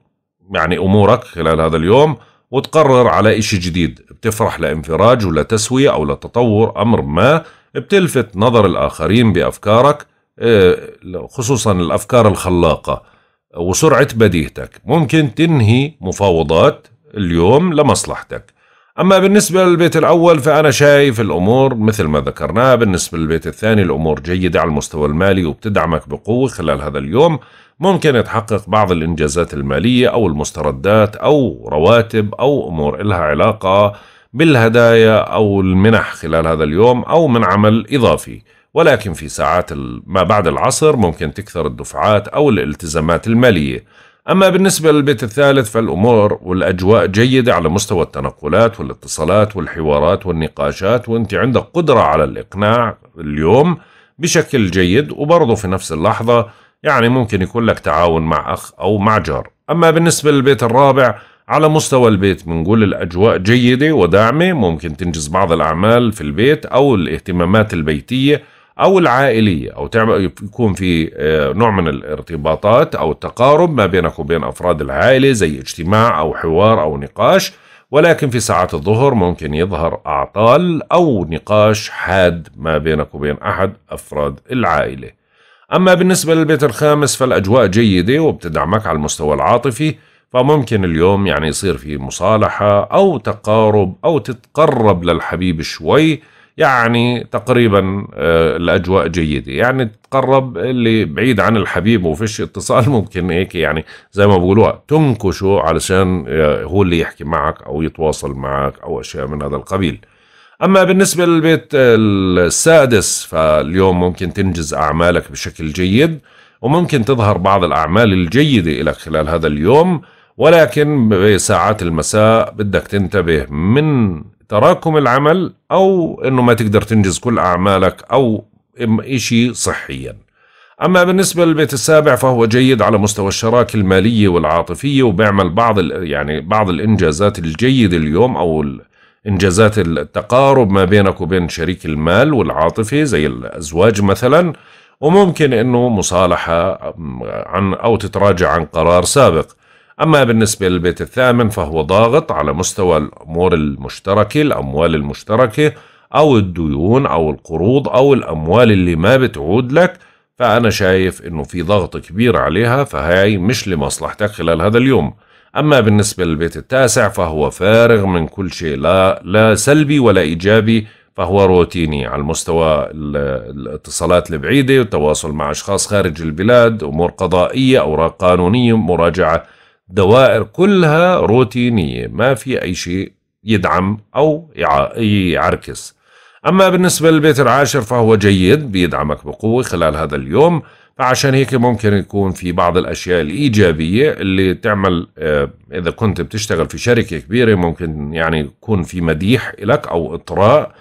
يعني أمورك خلال هذا اليوم وتقرر على إشي جديد بتفرح لانفراج ولا تسوية أو لتطور أمر ما بتلفت نظر الآخرين بأفكارك آه، خصوصا الأفكار الخلاقة وسرعة بديهتك ممكن تنهي مفاوضات اليوم لمصلحتك أما بالنسبة للبيت الأول فأنا شايف الأمور مثل ما ذكرناه بالنسبة للبيت الثاني الأمور جيدة على المستوى المالي وبتدعمك بقوة خلال هذا اليوم ممكن تحقق بعض الإنجازات المالية أو المستردات أو رواتب أو أمور إلها علاقة بالهدايا أو المنح خلال هذا اليوم أو من عمل إضافي ولكن في ساعات ما بعد العصر ممكن تكثر الدفعات أو الالتزامات المالية أما بالنسبة للبيت الثالث فالأمور والأجواء جيدة على مستوى التنقلات والاتصالات والحوارات والنقاشات وأنت عندك قدرة على الإقناع اليوم بشكل جيد وبرضه في نفس اللحظة يعني ممكن يكون لك تعاون مع أخ أو مع جار أما بالنسبة للبيت الرابع على مستوى البيت بنقول الأجواء جيدة وداعمة ممكن تنجز بعض الأعمال في البيت أو الاهتمامات البيتية او العائليه او تعمل يكون في آه، نوع من الارتباطات او التقارب ما بينك وبين افراد العائله زي اجتماع او حوار او نقاش ولكن في ساعات الظهر ممكن يظهر اعطال او نقاش حاد ما بينك وبين احد افراد العائله. اما بالنسبه للبيت الخامس فالاجواء جيده وبتدعمك على المستوى العاطفي فممكن اليوم يعني يصير في مصالحه او تقارب او تتقرب للحبيب شوي يعني تقريبا آه، الاجواء جيده يعني تقرب اللي بعيد عن الحبيب وفيش اتصال ممكن هيك يعني زي ما بقولوها تنكشه علشان آه، هو اللي يحكي معك او يتواصل معك او اشياء من هذا القبيل اما بالنسبه للبيت السادس فاليوم ممكن تنجز اعمالك بشكل جيد وممكن تظهر بعض الاعمال الجيده لك خلال هذا اليوم ولكن بساعات المساء بدك تنتبه من تراكم العمل او انه ما تقدر تنجز كل اعمالك او شيء صحيا اما بالنسبه للبيت السابع فهو جيد على مستوى الشراكه الماليه والعاطفيه وبيعمل بعض يعني بعض الانجازات الجيده اليوم او انجازات التقارب ما بينك وبين شريك المال والعاطفه زي الازواج مثلا وممكن انه مصالحه عن او تتراجع عن قرار سابق أما بالنسبة للبيت الثامن فهو ضاغط على مستوى الأمور المشتركة الأموال المشتركة أو الديون أو القروض أو الأموال اللي ما بتعود لك فأنا شايف إنه في ضغط كبير عليها فهي مش لمصلحتك خلال هذا اليوم أما بالنسبة للبيت التاسع فهو فارغ من كل شيء لا, لا سلبي ولا إيجابي فهو روتيني على المستوى الاتصالات البعيدة والتواصل مع أشخاص خارج البلاد أمور قضائية أوراق قانونية مراجعة دوائر كلها روتينية ما في أي شيء يدعم أو يعركس أما بالنسبة للبيت العاشر فهو جيد بيدعمك بقوة خلال هذا اليوم فعشان هيك ممكن يكون في بعض الأشياء الإيجابية اللي تعمل آه، إذا كنت بتشتغل في شركة كبيرة ممكن يعني يكون في مديح لك أو إطراء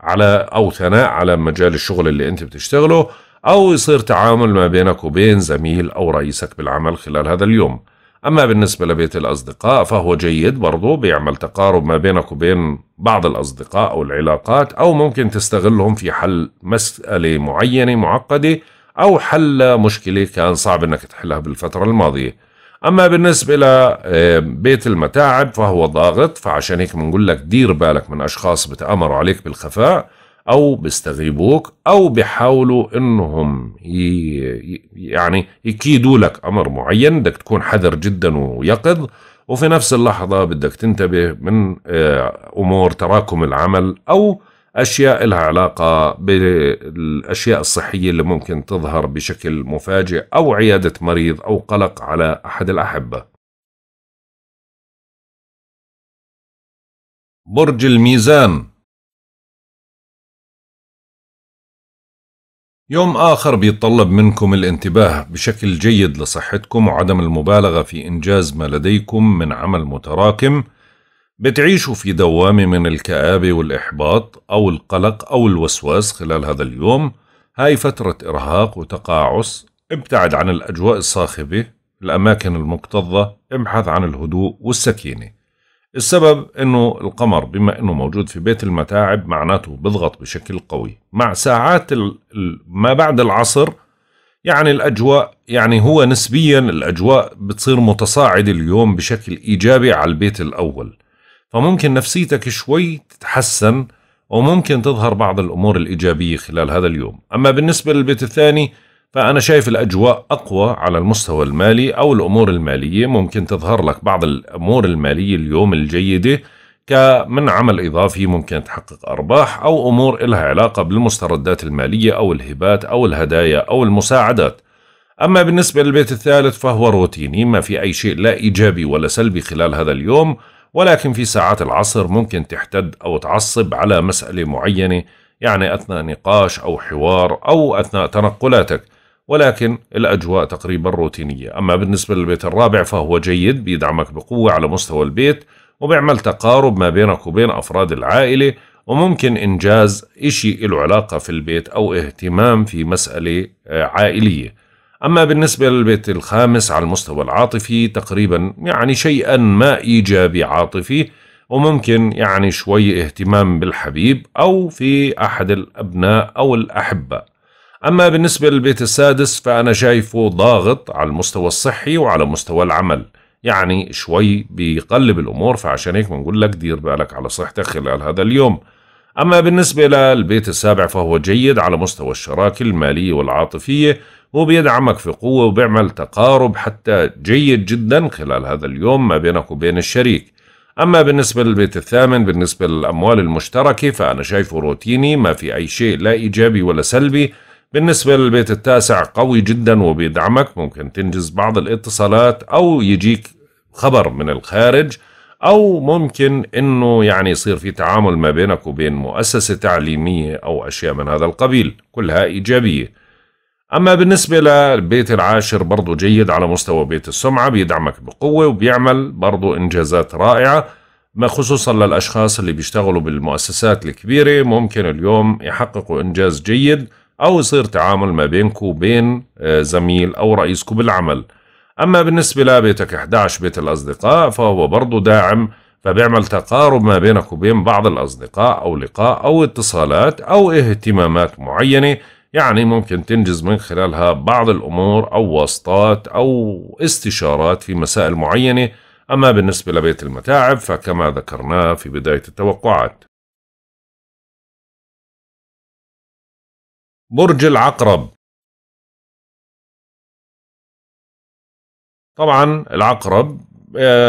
على أو ثناء على مجال الشغل اللي أنت بتشتغله أو يصير تعامل ما بينك وبين زميل أو رئيسك بالعمل خلال هذا اليوم أما بالنسبة لبيت الأصدقاء فهو جيد برضو بيعمل تقارب ما بينك وبين بعض الأصدقاء أو العلاقات أو ممكن تستغلهم في حل مسألة معينة معقدة أو حل مشكلة كان صعب أنك تحلها بالفترة الماضية أما بالنسبة لبيت آه، المتاعب فهو ضاغط فعشان هيك بنقول لك دير بالك من أشخاص بتآمروا عليك بالخفاء او بيستغيبوك او بيحاولوا انهم يعني يكيدوا لك امر معين بدك تكون حذر جدا ويقظ وفي نفس اللحظة بدك تنتبه من آه، امور تراكم العمل او اشياء لها علاقة بالاشياء الصحية اللي ممكن تظهر بشكل مفاجئ او عيادة مريض او قلق على احد الاحبة. برج الميزان يوم آخر بيتطلب منكم الانتباه بشكل جيد لصحتكم وعدم المبالغة في إنجاز ما لديكم من عمل متراكم بتعيشوا في دوامة من الكآبة والإحباط أو القلق أو الوسواس خلال هذا اليوم هاي فترة إرهاق وتقاعس ابتعد عن الأجواء الصاخبة الأماكن المكتظة ابحث عن الهدوء والسكينة السبب انه القمر بما انه موجود في بيت المتاعب معناته بضغط بشكل قوي مع ساعات ما بعد العصر يعني الاجواء يعني هو نسبيا الاجواء بتصير متصاعده اليوم بشكل ايجابي على البيت الاول فممكن نفسيتك شوي تتحسن وممكن تظهر بعض الامور الايجابيه خلال هذا اليوم اما بالنسبه للبيت الثاني فأنا شايف الأجواء أقوى على المستوى المالي أو الأمور المالية ممكن تظهر لك بعض الأمور المالية اليوم الجيدة كمن عمل إضافي ممكن تحقق أرباح أو أمور إلها علاقة بالمستردات المالية أو الهبات أو الهدايا أو المساعدات أما بالنسبة للبيت الثالث فهو روتيني ما في أي شيء لا إيجابي ولا سلبي خلال هذا اليوم ولكن في ساعات العصر ممكن تحتد أو تعصب على مسألة معينة يعني أثناء نقاش أو حوار أو أثناء تنقلاتك ولكن الأجواء تقريبا روتينية أما بالنسبة للبيت الرابع فهو جيد بيدعمك بقوة على مستوى البيت وبيعمل تقارب ما بينك وبين أفراد العائلة وممكن إنجاز إشي له علاقة في البيت أو اهتمام في مسألة آه، عائلية أما بالنسبة للبيت الخامس على المستوى العاطفي تقريبا يعني شيئا ما إيجابي عاطفي وممكن يعني شوي اهتمام بالحبيب أو في أحد الأبناء أو الأحبة أما بالنسبة للبيت السادس فأنا شايفه ضاغط على المستوى الصحي وعلى مستوى العمل يعني شوي بيقلب الأمور فعشان هيك بنقول لك دير بالك على صحتك خلال هذا اليوم أما بالنسبة للبيت السابع فهو جيد على مستوى الشراكة المالية والعاطفية وبيدعمك في قوة وبيعمل تقارب حتى جيد جدا خلال هذا اليوم ما بينك وبين الشريك أما بالنسبة للبيت الثامن بالنسبة للأموال المشتركة فأنا شايفه روتيني ما في أي شيء لا إيجابي ولا سلبي بالنسبة للبيت التاسع قوي جدا وبيدعمك ممكن تنجز بعض الاتصالات أو يجيك خبر من الخارج أو ممكن أنه يعني يصير في تعامل ما بينك وبين مؤسسة تعليمية أو أشياء من هذا القبيل كلها إيجابية أما بالنسبة للبيت العاشر برضو جيد على مستوى بيت السمعة بيدعمك بقوة وبيعمل برضو إنجازات رائعة ما خصوصا للأشخاص اللي بيشتغلوا بالمؤسسات الكبيرة ممكن اليوم يحققوا إنجاز جيد أو يصير تعامل ما بينك وبين آه، زميل أو رئيسك بالعمل أما بالنسبة لبيتك 11 بيت الأصدقاء فهو برضه داعم فبيعمل تقارب ما بينك وبين بعض الأصدقاء أو لقاء أو اتصالات أو اهتمامات معينة يعني ممكن تنجز من خلالها بعض الأمور أو واسطات أو استشارات في مسائل معينة أما بالنسبة لبيت المتاعب فكما ذكرناه في بداية التوقعات برج العقرب طبعا العقرب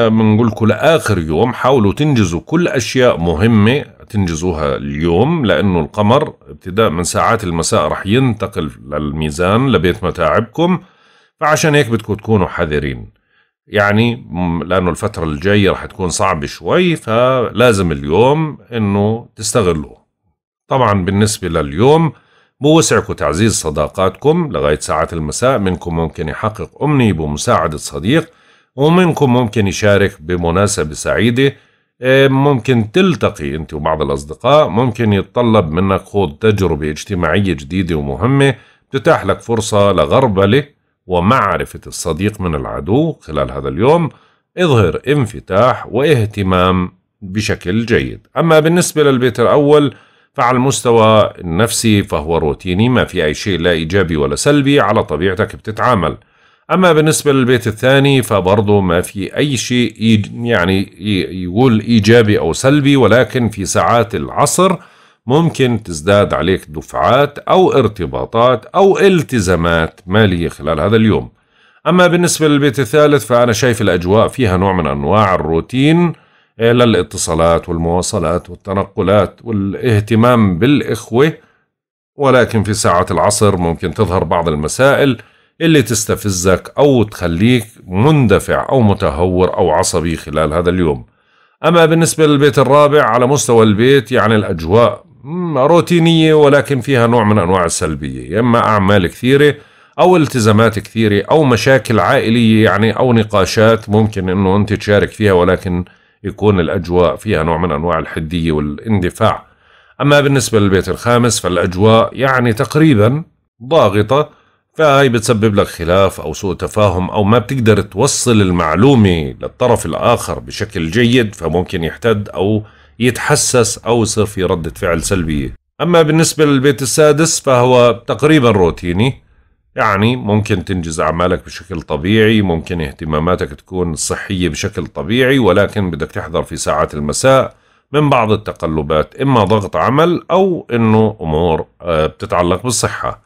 بنقول آه، لكم لآخر يوم حاولوا تنجزوا كل أشياء مهمة تنجزوها اليوم لأنه القمر ابتداء من ساعات المساء رح ينتقل للميزان لبيت متاعبكم فعشان هيك بدكم تكونوا حذرين يعني لأنه الفترة الجاية رح تكون صعبة شوي فلازم اليوم أنه تستغلوه طبعا بالنسبة لليوم بوسعكم تعزيز صداقاتكم لغاية ساعات المساء منكم ممكن يحقق أمنية بمساعدة صديق ومنكم ممكن يشارك بمناسبة سعيدة آه، ممكن تلتقي أنت وبعض الأصدقاء ممكن يتطلب منك خوض تجربة اجتماعية جديدة ومهمة تتاح لك فرصة لغربلة ومعرفة الصديق من العدو خلال هذا اليوم اظهر انفتاح واهتمام بشكل جيد أما بالنسبة للبيت الأول فعلى المستوى النفسي فهو روتيني ما في أي شيء لا إيجابي ولا سلبي على طبيعتك بتتعامل أما بالنسبة للبيت الثاني فبرضه ما في أي شيء يعني يقول إيجابي أو سلبي ولكن في ساعات العصر ممكن تزداد عليك دفعات أو ارتباطات أو التزامات مالية خلال هذا اليوم أما بالنسبة للبيت الثالث فأنا شايف الأجواء فيها نوع من أنواع الروتين للاتصالات والمواصلات والتنقلات والاهتمام بالإخوة ولكن في ساعة العصر ممكن تظهر بعض المسائل اللي تستفزك أو تخليك مندفع أو متهور أو عصبي خلال هذا اليوم أما بالنسبة للبيت الرابع على مستوى البيت يعني الأجواء روتينية ولكن فيها نوع من أنواع السلبية يا إما أعمال كثيرة أو التزامات كثيرة أو مشاكل عائلية يعني أو نقاشات ممكن أنه أنت تشارك فيها ولكن يكون الأجواء فيها نوع من أنواع الحدية والاندفاع أما بالنسبة للبيت الخامس فالأجواء يعني تقريبا ضاغطة فهي بتسبب لك خلاف أو سوء تفاهم أو ما بتقدر توصل المعلومة للطرف الآخر بشكل جيد فممكن يحتد أو يتحسس أو يصير في ردة فعل سلبية أما بالنسبة للبيت السادس فهو تقريبا روتيني يعني ممكن تنجز أعمالك بشكل طبيعي ممكن اهتماماتك تكون صحية بشكل طبيعي ولكن بدك تحذر في ساعات المساء من بعض التقلبات إما ضغط عمل أو أنه أمور آه، بتتعلق بالصحة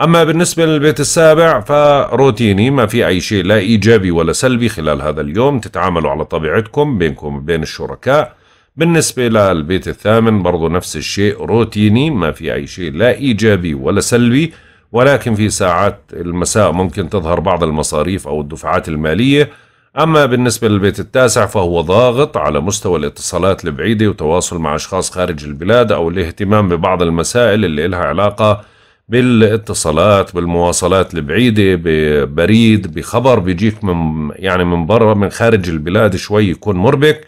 أما بالنسبة للبيت السابع فروتيني ما في أي شيء لا إيجابي ولا سلبي خلال هذا اليوم تتعاملوا على طبيعتكم بينكم وبين الشركاء بالنسبة للبيت الثامن برضو نفس الشيء روتيني ما في أي شيء لا إيجابي ولا سلبي ولكن في ساعات المساء ممكن تظهر بعض المصاريف أو الدفعات المالية أما بالنسبة للبيت التاسع فهو ضاغط على مستوى الاتصالات البعيدة وتواصل مع أشخاص خارج البلاد أو الاهتمام ببعض المسائل اللي لها علاقة بالاتصالات بالمواصلات البعيدة ببريد بخبر بيجيك من يعني من برا من خارج البلاد شوي يكون مربك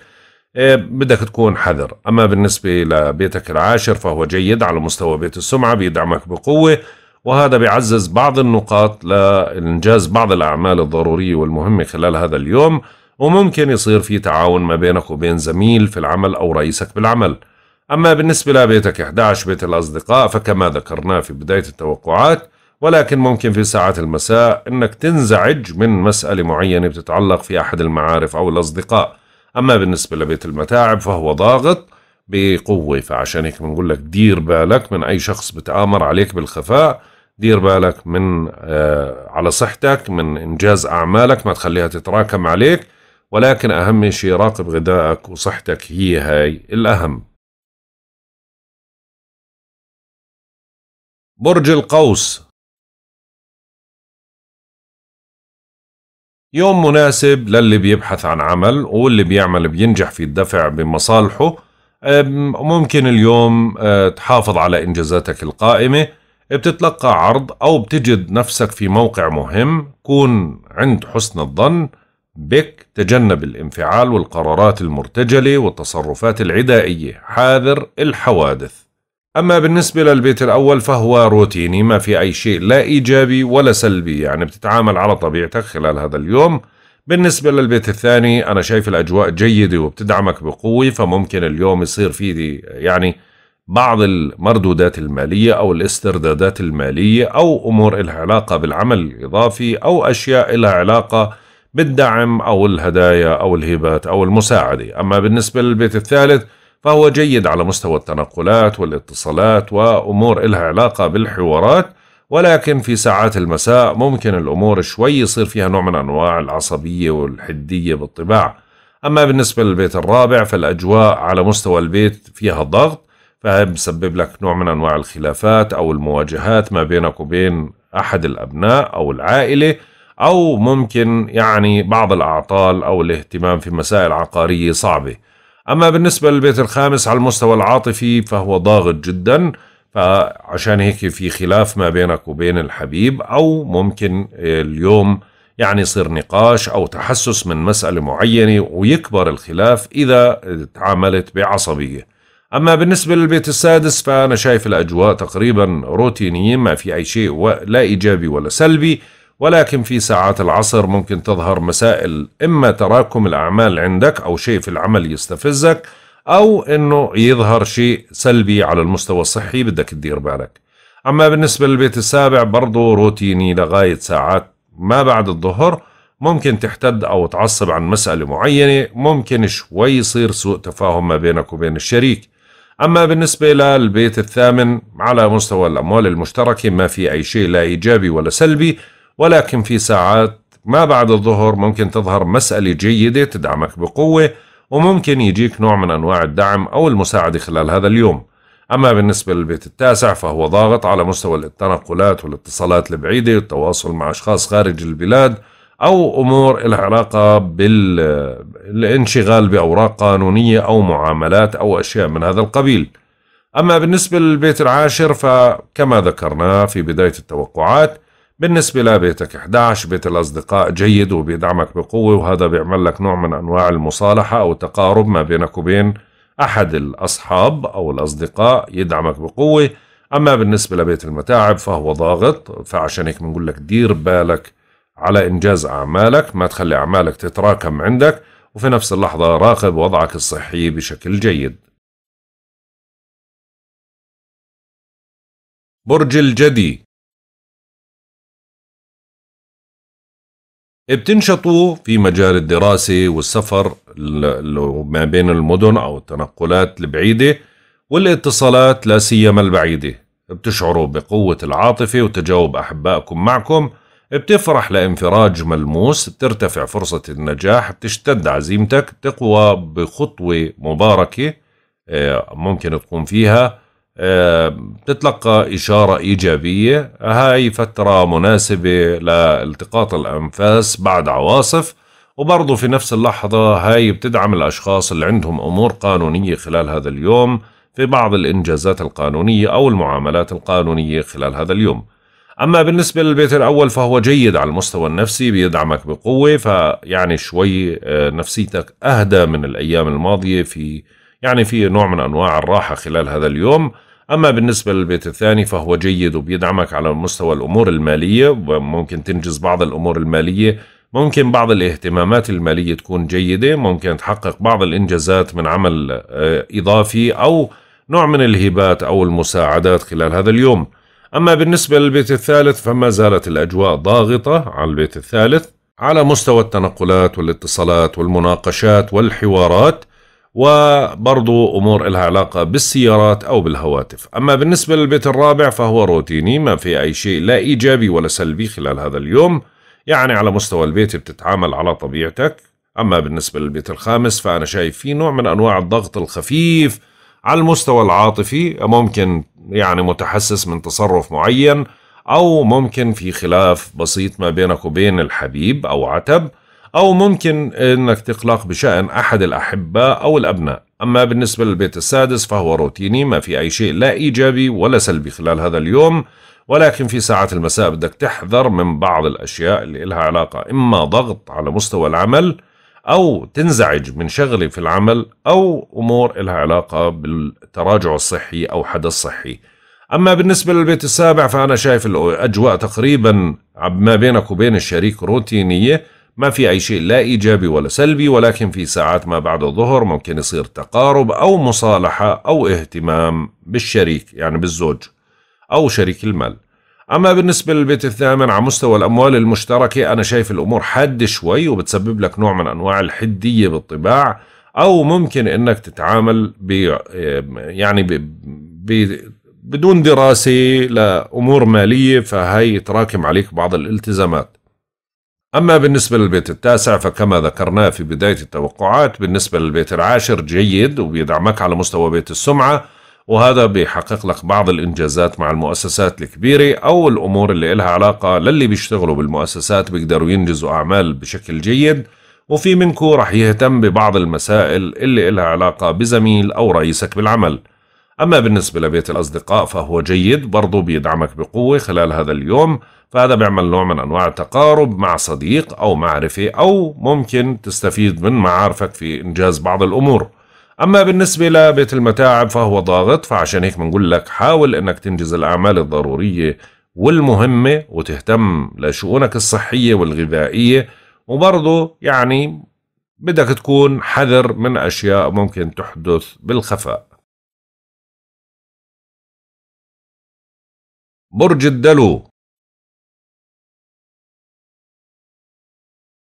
آه، بدك تكون حذر أما بالنسبة لبيتك العاشر فهو جيد على مستوى بيت السمعة بيدعمك بقوة وهذا بيعزز بعض النقاط لإنجاز بعض الأعمال الضرورية والمهمة خلال هذا اليوم وممكن يصير في تعاون ما بينك وبين زميل في العمل أو رئيسك بالعمل أما بالنسبة لبيتك 11 بيت الأصدقاء فكما ذكرناه في بداية التوقعات ولكن ممكن في ساعات المساء أنك تنزعج من مسألة معينة بتتعلق في أحد المعارف أو الأصدقاء أما بالنسبة لبيت المتاعب فهو ضاغط بقوة فعشان هيك بنقول لك دير بالك من أي شخص بتآمر عليك بالخفاء دير بالك من آه، على صحتك من إنجاز أعمالك ما تخليها تتراكم عليك ولكن أهم شيء راقب غذائك وصحتك هي هاي الأهم برج القوس يوم مناسب للي بيبحث عن عمل واللي بيعمل بينجح في الدفع بمصالحه ممكن اليوم آه، تحافظ على إنجازاتك القائمة بتتلقى عرض أو بتجد نفسك في موقع مهم كون عند حسن الظن بك تجنب الانفعال والقرارات المرتجلة والتصرفات العدائية حاذر الحوادث أما بالنسبة للبيت الأول فهو روتيني ما في أي شيء لا إيجابي ولا سلبي يعني بتتعامل على طبيعتك خلال هذا اليوم بالنسبة للبيت الثاني أنا شايف الأجواء جيدة وبتدعمك بقوة فممكن اليوم يصير فيه يعني بعض المردودات المالية أو الاستردادات المالية أو أمور لها علاقة بالعمل الإضافي أو أشياء لها علاقة بالدعم أو الهدايا أو الهبات أو المساعدة أما بالنسبة للبيت الثالث فهو جيد على مستوى التنقلات والاتصالات وأمور لها علاقة بالحوارات ولكن في ساعات المساء ممكن الأمور شوي يصير فيها نوع من أنواع العصبية والحدية بالطباع أما بالنسبة للبيت الرابع فالأجواء على مستوى البيت فيها ضغط فهي بسبب لك نوع من أنواع الخلافات أو المواجهات ما بينك وبين أحد الأبناء أو العائلة أو ممكن يعني بعض الأعطال أو الاهتمام في مسائل عقارية صعبة أما بالنسبة للبيت الخامس على المستوى العاطفي فهو ضاغط جدا فعشان هيك في خلاف ما بينك وبين الحبيب أو ممكن اليوم يعني يصير نقاش أو تحسس من مسألة معينة ويكبر الخلاف إذا تعاملت بعصبية أما بالنسبة للبيت السادس فأنا شايف الأجواء تقريبا روتينيين ما في أي شيء لا إيجابي ولا سلبي ولكن في ساعات العصر ممكن تظهر مسائل إما تراكم الأعمال عندك أو شيء في العمل يستفزك أو أنه يظهر شيء سلبي على المستوى الصحي بدك تدير بالك أما بالنسبة للبيت السابع برضو روتيني لغاية ساعات ما بعد الظهر ممكن تحتد أو تعصب عن مسألة معينة ممكن شوي يصير سوء تفاهم ما بينك وبين الشريك أما بالنسبة للبيت الثامن على مستوى الأموال المشتركة ما في أي شيء لا إيجابي ولا سلبي ولكن في ساعات ما بعد الظهر ممكن تظهر مسألة جيدة تدعمك بقوة وممكن يجيك نوع من أنواع الدعم أو المساعدة خلال هذا اليوم أما بالنسبة للبيت التاسع فهو ضاغط على مستوى التنقلات والاتصالات البعيدة والتواصل مع أشخاص خارج البلاد او امور لها علاقه بالانشغال باوراق قانونيه او معاملات او اشياء من هذا القبيل. اما بالنسبه للبيت العاشر فكما ذكرنا في بدايه التوقعات بالنسبة لبيتك 11 بيت الأصدقاء جيد وبيدعمك بقوة وهذا بيعمل لك نوع من أنواع المصالحة أو التقارب ما بينك وبين أحد الأصحاب أو الأصدقاء يدعمك بقوة أما بالنسبة لبيت المتاعب فهو ضاغط فعشان هيك بنقول لك دير بالك على إنجاز أعمالك ما تخلي أعمالك تتراكم عندك وفي نفس اللحظة راقب وضعك الصحي بشكل جيد برج الجدي بتنشطوا في مجال الدراسة والسفر ما بين المدن أو التنقلات البعيدة والاتصالات لا سيما البعيدة بتشعروا بقوة العاطفة وتجاوب أحبائكم معكم بتفرح لانفراج ملموس بترتفع فرصة النجاح بتشتد عزيمتك بتقوى بخطوة مباركة آه، ممكن تقوم فيها آه، بتتلقى إشارة إيجابية هاي فترة مناسبة لالتقاط الأنفاس بعد عواصف وبرضو في نفس اللحظة هاي بتدعم الأشخاص اللي عندهم أمور قانونية خلال هذا اليوم في بعض الإنجازات القانونية أو المعاملات القانونية خلال هذا اليوم أما بالنسبة للبيت الأول فهو جيد على المستوى النفسي بيدعمك بقوة فيعني شوي آه، نفسيتك أهدى من الأيام الماضية في يعني في نوع من أنواع الراحة خلال هذا اليوم أما بالنسبة للبيت الثاني فهو جيد وبيدعمك على مستوى الأمور المالية وممكن تنجز بعض الأمور المالية ممكن بعض الاهتمامات المالية تكون جيدة ممكن تحقق بعض الإنجازات من عمل آه، إضافي أو نوع من الهبات أو المساعدات خلال هذا اليوم أما بالنسبة للبيت الثالث فما زالت الأجواء ضاغطة على البيت الثالث على مستوى التنقلات والاتصالات والمناقشات والحوارات وبرضو أمور لها علاقة بالسيارات أو بالهواتف أما بالنسبة للبيت الرابع فهو روتيني ما في أي شيء لا إيجابي ولا سلبي خلال هذا اليوم يعني على مستوى البيت بتتعامل على طبيعتك أما بالنسبة للبيت الخامس فأنا شايف فيه نوع من أنواع الضغط الخفيف على المستوى العاطفي ممكن يعني متحسس من تصرف معين أو ممكن في خلاف بسيط ما بينك وبين الحبيب أو عتب أو ممكن أنك تقلق بشأن أحد الأحباء أو الأبناء أما بالنسبة للبيت السادس فهو روتيني ما في أي شيء لا إيجابي ولا سلبي خلال هذا اليوم ولكن في ساعات المساء بدك تحذر من بعض الأشياء اللي لها علاقة إما ضغط على مستوى العمل أو تنزعج من شغلة في العمل أو أمور إلها علاقة بالتراجع الصحي أو حدث صحي أما بالنسبة للبيت السابع فأنا شايف الأجواء تقريبا ما بينك وبين الشريك روتينية ما في أي شيء لا إيجابي ولا سلبي ولكن في ساعات ما بعد الظهر ممكن يصير تقارب أو مصالحة أو اهتمام بالشريك يعني بالزوج أو شريك المال أما بالنسبة للبيت الثامن على مستوى الأموال المشتركة أنا شايف الأمور حادة شوي وبتسبب لك نوع من أنواع الحدية بالطباع أو ممكن أنك تتعامل ب يعني ب بدون دراسة لأمور مالية فهي تراكم عليك بعض الالتزامات أما بالنسبة للبيت التاسع فكما ذكرنا في بداية التوقعات بالنسبة للبيت العاشر جيد وبيدعمك على مستوى بيت السمعة وهذا بيحقق لك بعض الإنجازات مع المؤسسات الكبيرة أو الأمور اللي إلها علاقة للي بيشتغلوا بالمؤسسات بيقدروا ينجزوا أعمال بشكل جيد وفي منكو رح يهتم ببعض المسائل اللي إلها علاقة بزميل أو رئيسك بالعمل أما بالنسبة لبيت الأصدقاء فهو جيد برضو بيدعمك بقوة خلال هذا اليوم فهذا بيعمل نوع من أنواع التقارب مع صديق أو معرفة أو ممكن تستفيد من معارفك في إنجاز بعض الأمور أما بالنسبة لبيت المتاعب فهو ضاغط فعشان هيك بنقول لك حاول أنك تنجز الأعمال الضرورية والمهمة وتهتم لشؤونك الصحية والغذائية وبرضه يعني بدك تكون حذر من أشياء ممكن تحدث بالخفاء برج الدلو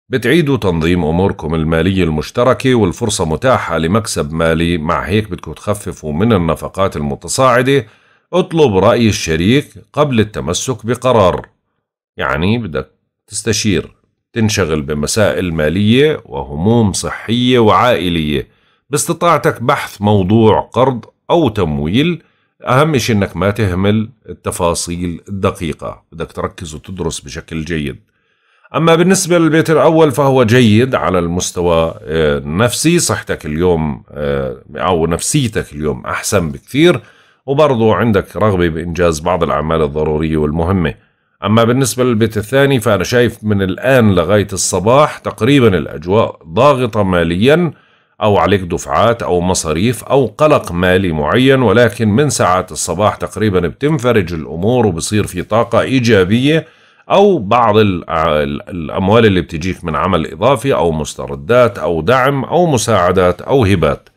بتعيدوا تنظيم أموركم المالية المشتركة والفرصة متاحة لمكسب مالي مع هيك بدكم تخففوا من النفقات المتصاعدة اطلب رأي الشريك قبل التمسك بقرار يعني بدك تستشير تنشغل بمسائل مالية وهموم صحية وعائلية باستطاعتك بحث موضوع قرض أو تمويل أهم شيء أنك ما تهمل التفاصيل الدقيقة بدك تركز وتدرس بشكل جيد أما بالنسبة للبيت الأول فهو جيد على المستوى آه، النفسي صحتك اليوم آه، أو نفسيتك اليوم أحسن بكثير وبرضو عندك رغبة بإنجاز بعض الأعمال الضرورية والمهمة أما بالنسبة للبيت الثاني فأنا شايف من الآن لغاية الصباح تقريبا الأجواء ضاغطة ماليا أو عليك دفعات أو مصاريف أو قلق مالي معين ولكن من ساعات الصباح تقريبا بتنفرج الأمور وبصير في طاقة إيجابية او بعض الاموال اللي بتجيك من عمل اضافي او مستردات او دعم او مساعدات او هبات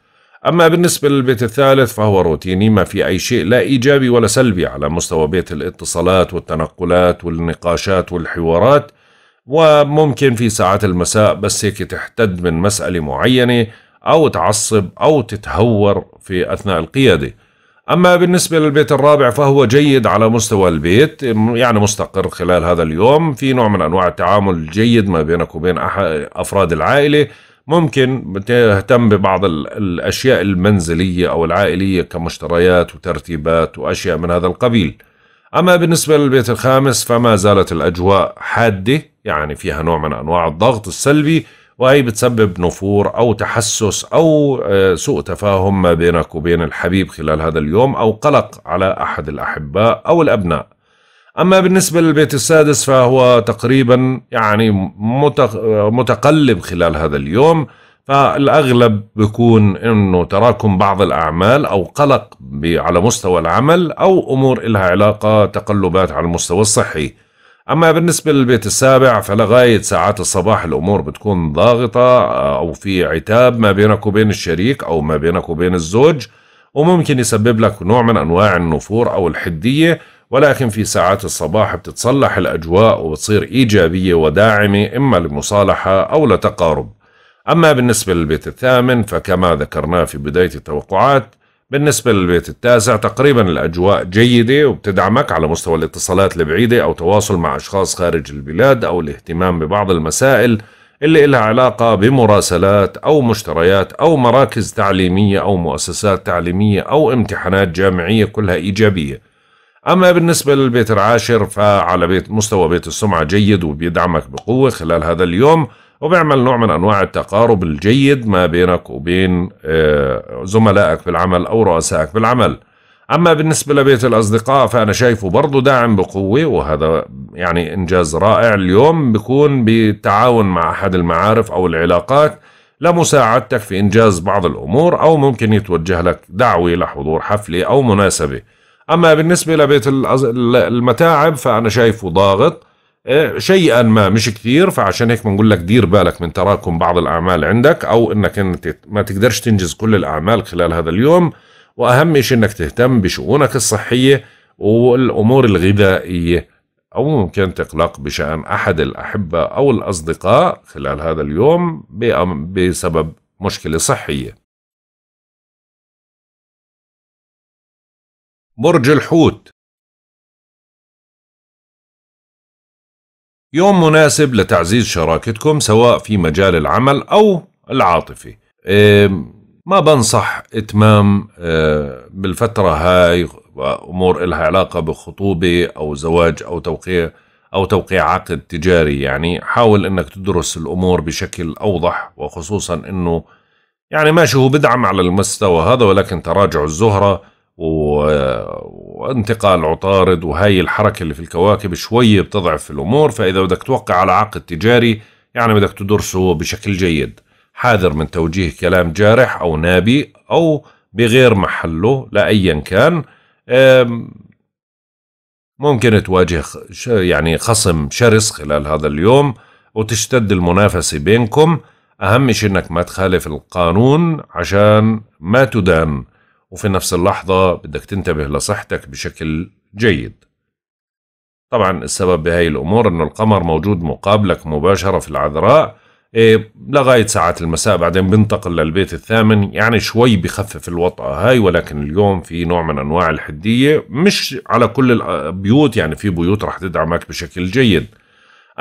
أما بالنسبة للبيت الثالث فهو روتيني ما في أي شيء لا إيجابي ولا سلبي على مستوى بيت الاتصالات والتنقلات والنقاشات والحوارات وممكن في ساعات المساء بس هيك تحتد من مسألة معينة أو تعصب أو تتهور في أثناء القيادة أما بالنسبة للبيت الرابع فهو جيد على مستوى البيت يعني مستقر خلال هذا اليوم في نوع من أنواع التعامل الجيد ما بينك وبين أفراد العائلة ممكن تهتم ببعض الأشياء المنزلية أو العائلية كمشتريات وترتيبات وأشياء من هذا القبيل أما بالنسبة للبيت الخامس فما زالت الأجواء حادة يعني فيها نوع من أنواع الضغط السلبي وهي بتسبب نفور أو تحسس أو آه، سوء تفاهم ما بينك وبين الحبيب خلال هذا اليوم أو قلق على أحد الأحباء أو الأبناء أما بالنسبة للبيت السادس فهو تقريبا يعني متقلب خلال هذا اليوم فالأغلب بيكون أنه تراكم بعض الأعمال أو قلق على مستوى العمل أو أمور إلها علاقة تقلبات على المستوى الصحي أما بالنسبة للبيت السابع فلغاية ساعات الصباح الأمور بتكون ضاغطة أو في عتاب ما بينك وبين الشريك أو ما بينك وبين الزوج وممكن يسبب لك نوع من أنواع النفور أو الحدية ولكن في ساعات الصباح بتتصلح الأجواء وبتصير إيجابية وداعمة إما لمصالحة أو لتقارب أما بالنسبة للبيت الثامن فكما ذكرناه في بداية التوقعات بالنسبة للبيت التاسع تقريبا الأجواء جيدة وبتدعمك على مستوى الاتصالات البعيدة أو تواصل مع أشخاص خارج البلاد أو الاهتمام ببعض المسائل اللي إلها علاقة بمراسلات أو مشتريات أو مراكز تعليمية أو مؤسسات تعليمية أو امتحانات جامعية كلها إيجابية أما بالنسبة للبيت العاشر فعلى بيت مستوى بيت السمعة جيد وبيدعمك بقوة خلال هذا اليوم وبيعمل نوع من انواع التقارب الجيد ما بينك وبين آه، زملائك بالعمل او رؤسائك بالعمل اما بالنسبه لبيت الاصدقاء فانا شايفه برضه داعم بقوه وهذا يعني انجاز رائع اليوم بيكون بالتعاون مع احد المعارف او العلاقات لمساعدتك في انجاز بعض الامور او ممكن يتوجه لك دعوه لحضور حفله او مناسبه اما بالنسبه لبيت المتاعب فانا شايفه ضاغط إيه، شيئا ما مش كثير فعشان هيك بنقول لك دير بالك من تراكم بعض الاعمال عندك او انك انت ما تقدرش تنجز كل الاعمال خلال هذا اليوم واهم شيء انك تهتم بشؤونك الصحيه والامور الغذائيه او ممكن تقلق بشان احد الاحبه او الاصدقاء خلال هذا اليوم بسبب مشكله صحيه برج الحوت يوم مناسب لتعزيز شراكتكم سواء في مجال العمل أو العاطفي ما بنصح إتمام آه، بالفترة هاي أمور إلها علاقة بخطوبة أو زواج أو توقيع أو توقيع عقد تجاري يعني حاول أنك تدرس الأمور بشكل أوضح وخصوصا أنه يعني ماشي هو بدعم على المستوى هذا ولكن تراجع الزهرة و آه، وانتقال عطارد وهي الحركة اللي في الكواكب شوية بتضعف الأمور فإذا بدك توقع على عقد تجاري يعني بدك تدرسه بشكل جيد حاذر من توجيه كلام جارح أو نابي أو بغير محله لأيا لا كان ممكن تواجه يعني خصم شرس خلال هذا اليوم وتشتد المنافسة بينكم أهم شيء أنك ما تخالف القانون عشان ما تدان وفي نفس اللحظة بدك تنتبه لصحتك بشكل جيد طبعا السبب بهاي الأمور أنه القمر موجود مقابلك مباشرة في العذراء إيه لغاية ساعات المساء بعدين بنتقل للبيت الثامن يعني شوي بخفف الوطأة هاي ولكن اليوم في نوع من أنواع الحدية مش على كل البيوت يعني في بيوت رح تدعمك بشكل جيد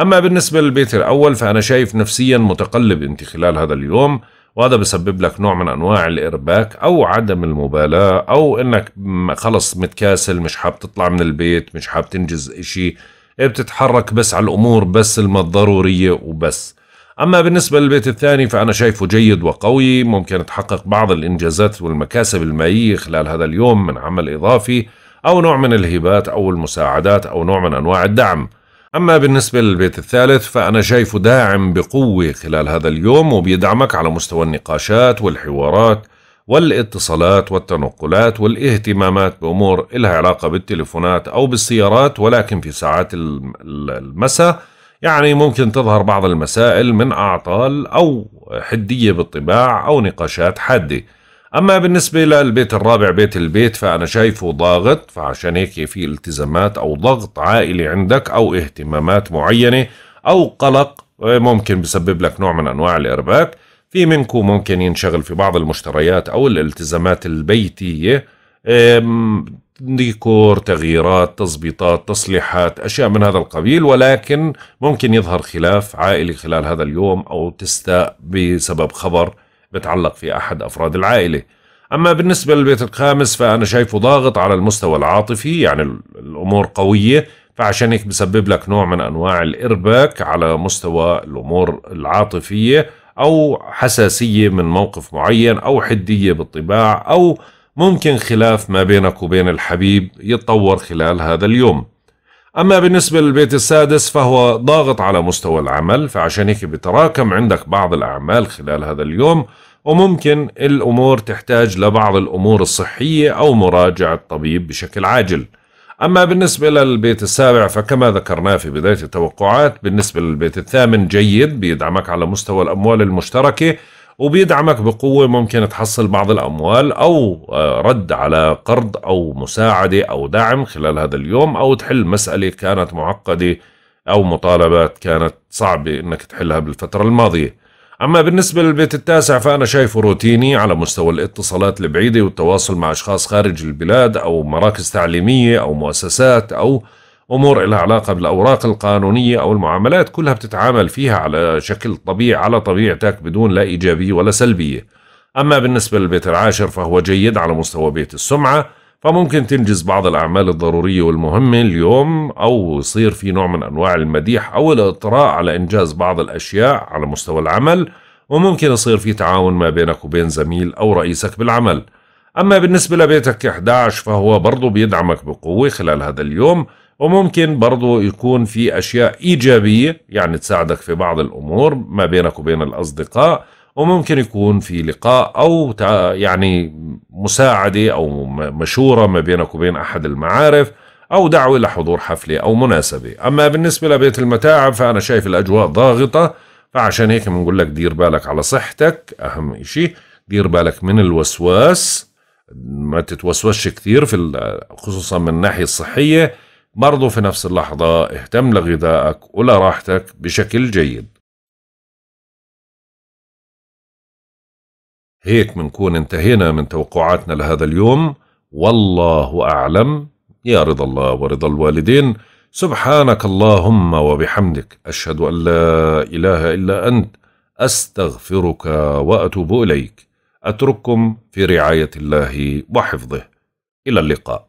أما بالنسبة للبيت الأول فأنا شايف نفسيا متقلب أنت خلال هذا اليوم وهذا بسبب لك نوع من انواع الارباك او عدم المبالاه او انك خلص متكاسل مش حاب تطلع من البيت مش حاب تنجز اشي إيه، بتتحرك بس على الامور بس الضروريه وبس اما بالنسبه للبيت الثاني فانا شايفه جيد وقوي ممكن تحقق بعض الانجازات والمكاسب الماليه خلال هذا اليوم من عمل اضافي او نوع من الهبات او المساعدات او نوع من انواع الدعم أما بالنسبة للبيت الثالث فأنا شايفه داعم بقوة خلال هذا اليوم وبيدعمك على مستوى النقاشات والحوارات والاتصالات والتنقلات والاهتمامات بأمور إلها علاقة بالتليفونات أو بالسيارات ولكن في ساعات المساء يعني ممكن تظهر بعض المسائل من أعطال أو حدية بالطباع أو نقاشات حادة أما بالنسبة للبيت الرابع بيت البيت فأنا شايفه ضاغط فعشان هيك في التزامات أو ضغط عائلي عندك أو اهتمامات معينة أو قلق آه، ممكن بسبب لك نوع من أنواع الإرباك في منكم ممكن ينشغل في بعض المشتريات أو الالتزامات البيتية ديكور تغييرات تظبيطات تصليحات أشياء من هذا القبيل ولكن ممكن يظهر خلاف عائلي خلال هذا اليوم أو تستاء بسبب خبر بتعلق في أحد أفراد العائلة أما بالنسبة للبيت الخامس فأنا شايفه ضاغط على المستوى العاطفي يعني الأمور قوية فعشان هيك بسبب لك نوع من أنواع الإرباك على مستوى الأمور العاطفية أو حساسية من موقف معين أو حدية بالطباع أو ممكن خلاف ما بينك وبين الحبيب يتطور خلال هذا اليوم أما بالنسبة للبيت السادس فهو ضاغط على مستوى العمل فعشان هيك بتراكم عندك بعض الأعمال خلال هذا اليوم وممكن الأمور تحتاج لبعض الأمور الصحية أو مراجعة طبيب بشكل عاجل أما بالنسبة للبيت السابع فكما ذكرنا في بداية التوقعات بالنسبة للبيت الثامن جيد بيدعمك على مستوى الأموال المشتركة وبيدعمك بقوة ممكن تحصل بعض الأموال أو آه، رد على قرض أو مساعدة أو دعم خلال هذا اليوم أو تحل مسألة كانت معقدة أو مطالبات كانت صعبة إنك تحلها بالفترة الماضية أما بالنسبة للبيت التاسع فأنا شايفه روتيني على مستوى الاتصالات البعيدة والتواصل مع أشخاص خارج البلاد أو مراكز تعليمية أو مؤسسات أو أمور لها علاقة بالأوراق القانونية أو المعاملات كلها بتتعامل فيها على شكل طبيعي على طبيعتك بدون لا إيجابية ولا سلبية أما بالنسبة للبيت العاشر فهو جيد على مستوى بيت السمعة فممكن تنجز بعض الأعمال الضرورية والمهمة اليوم أو يصير في نوع من أنواع المديح أو الإطراء على إنجاز بعض الأشياء على مستوى العمل وممكن يصير في تعاون ما بينك وبين زميل أو رئيسك بالعمل أما بالنسبة لبيتك 11 فهو برضو بيدعمك بقوة خلال هذا اليوم وممكن برضو يكون في أشياء إيجابية يعني تساعدك في بعض الأمور ما بينك وبين الأصدقاء وممكن يكون في لقاء أو يعني مساعدة أو مشورة ما بينك وبين أحد المعارف أو دعوة لحضور حفلة أو مناسبة أما بالنسبة لبيت المتاعب فأنا شايف الأجواء ضاغطة فعشان هيك بنقول لك دير بالك على صحتك أهم إشي دير بالك من الوسواس ما تتوسوسش كثير في خصوصا من الناحية الصحية برضو في نفس اللحظة اهتم لغذائك ولراحتك بشكل جيد هيك منكون انتهينا من توقعاتنا لهذا اليوم والله أعلم يا رضا الله ورضا الوالدين سبحانك اللهم وبحمدك أشهد أن لا إله إلا أنت أستغفرك وأتوب إليك أترككم في رعاية الله وحفظه إلى اللقاء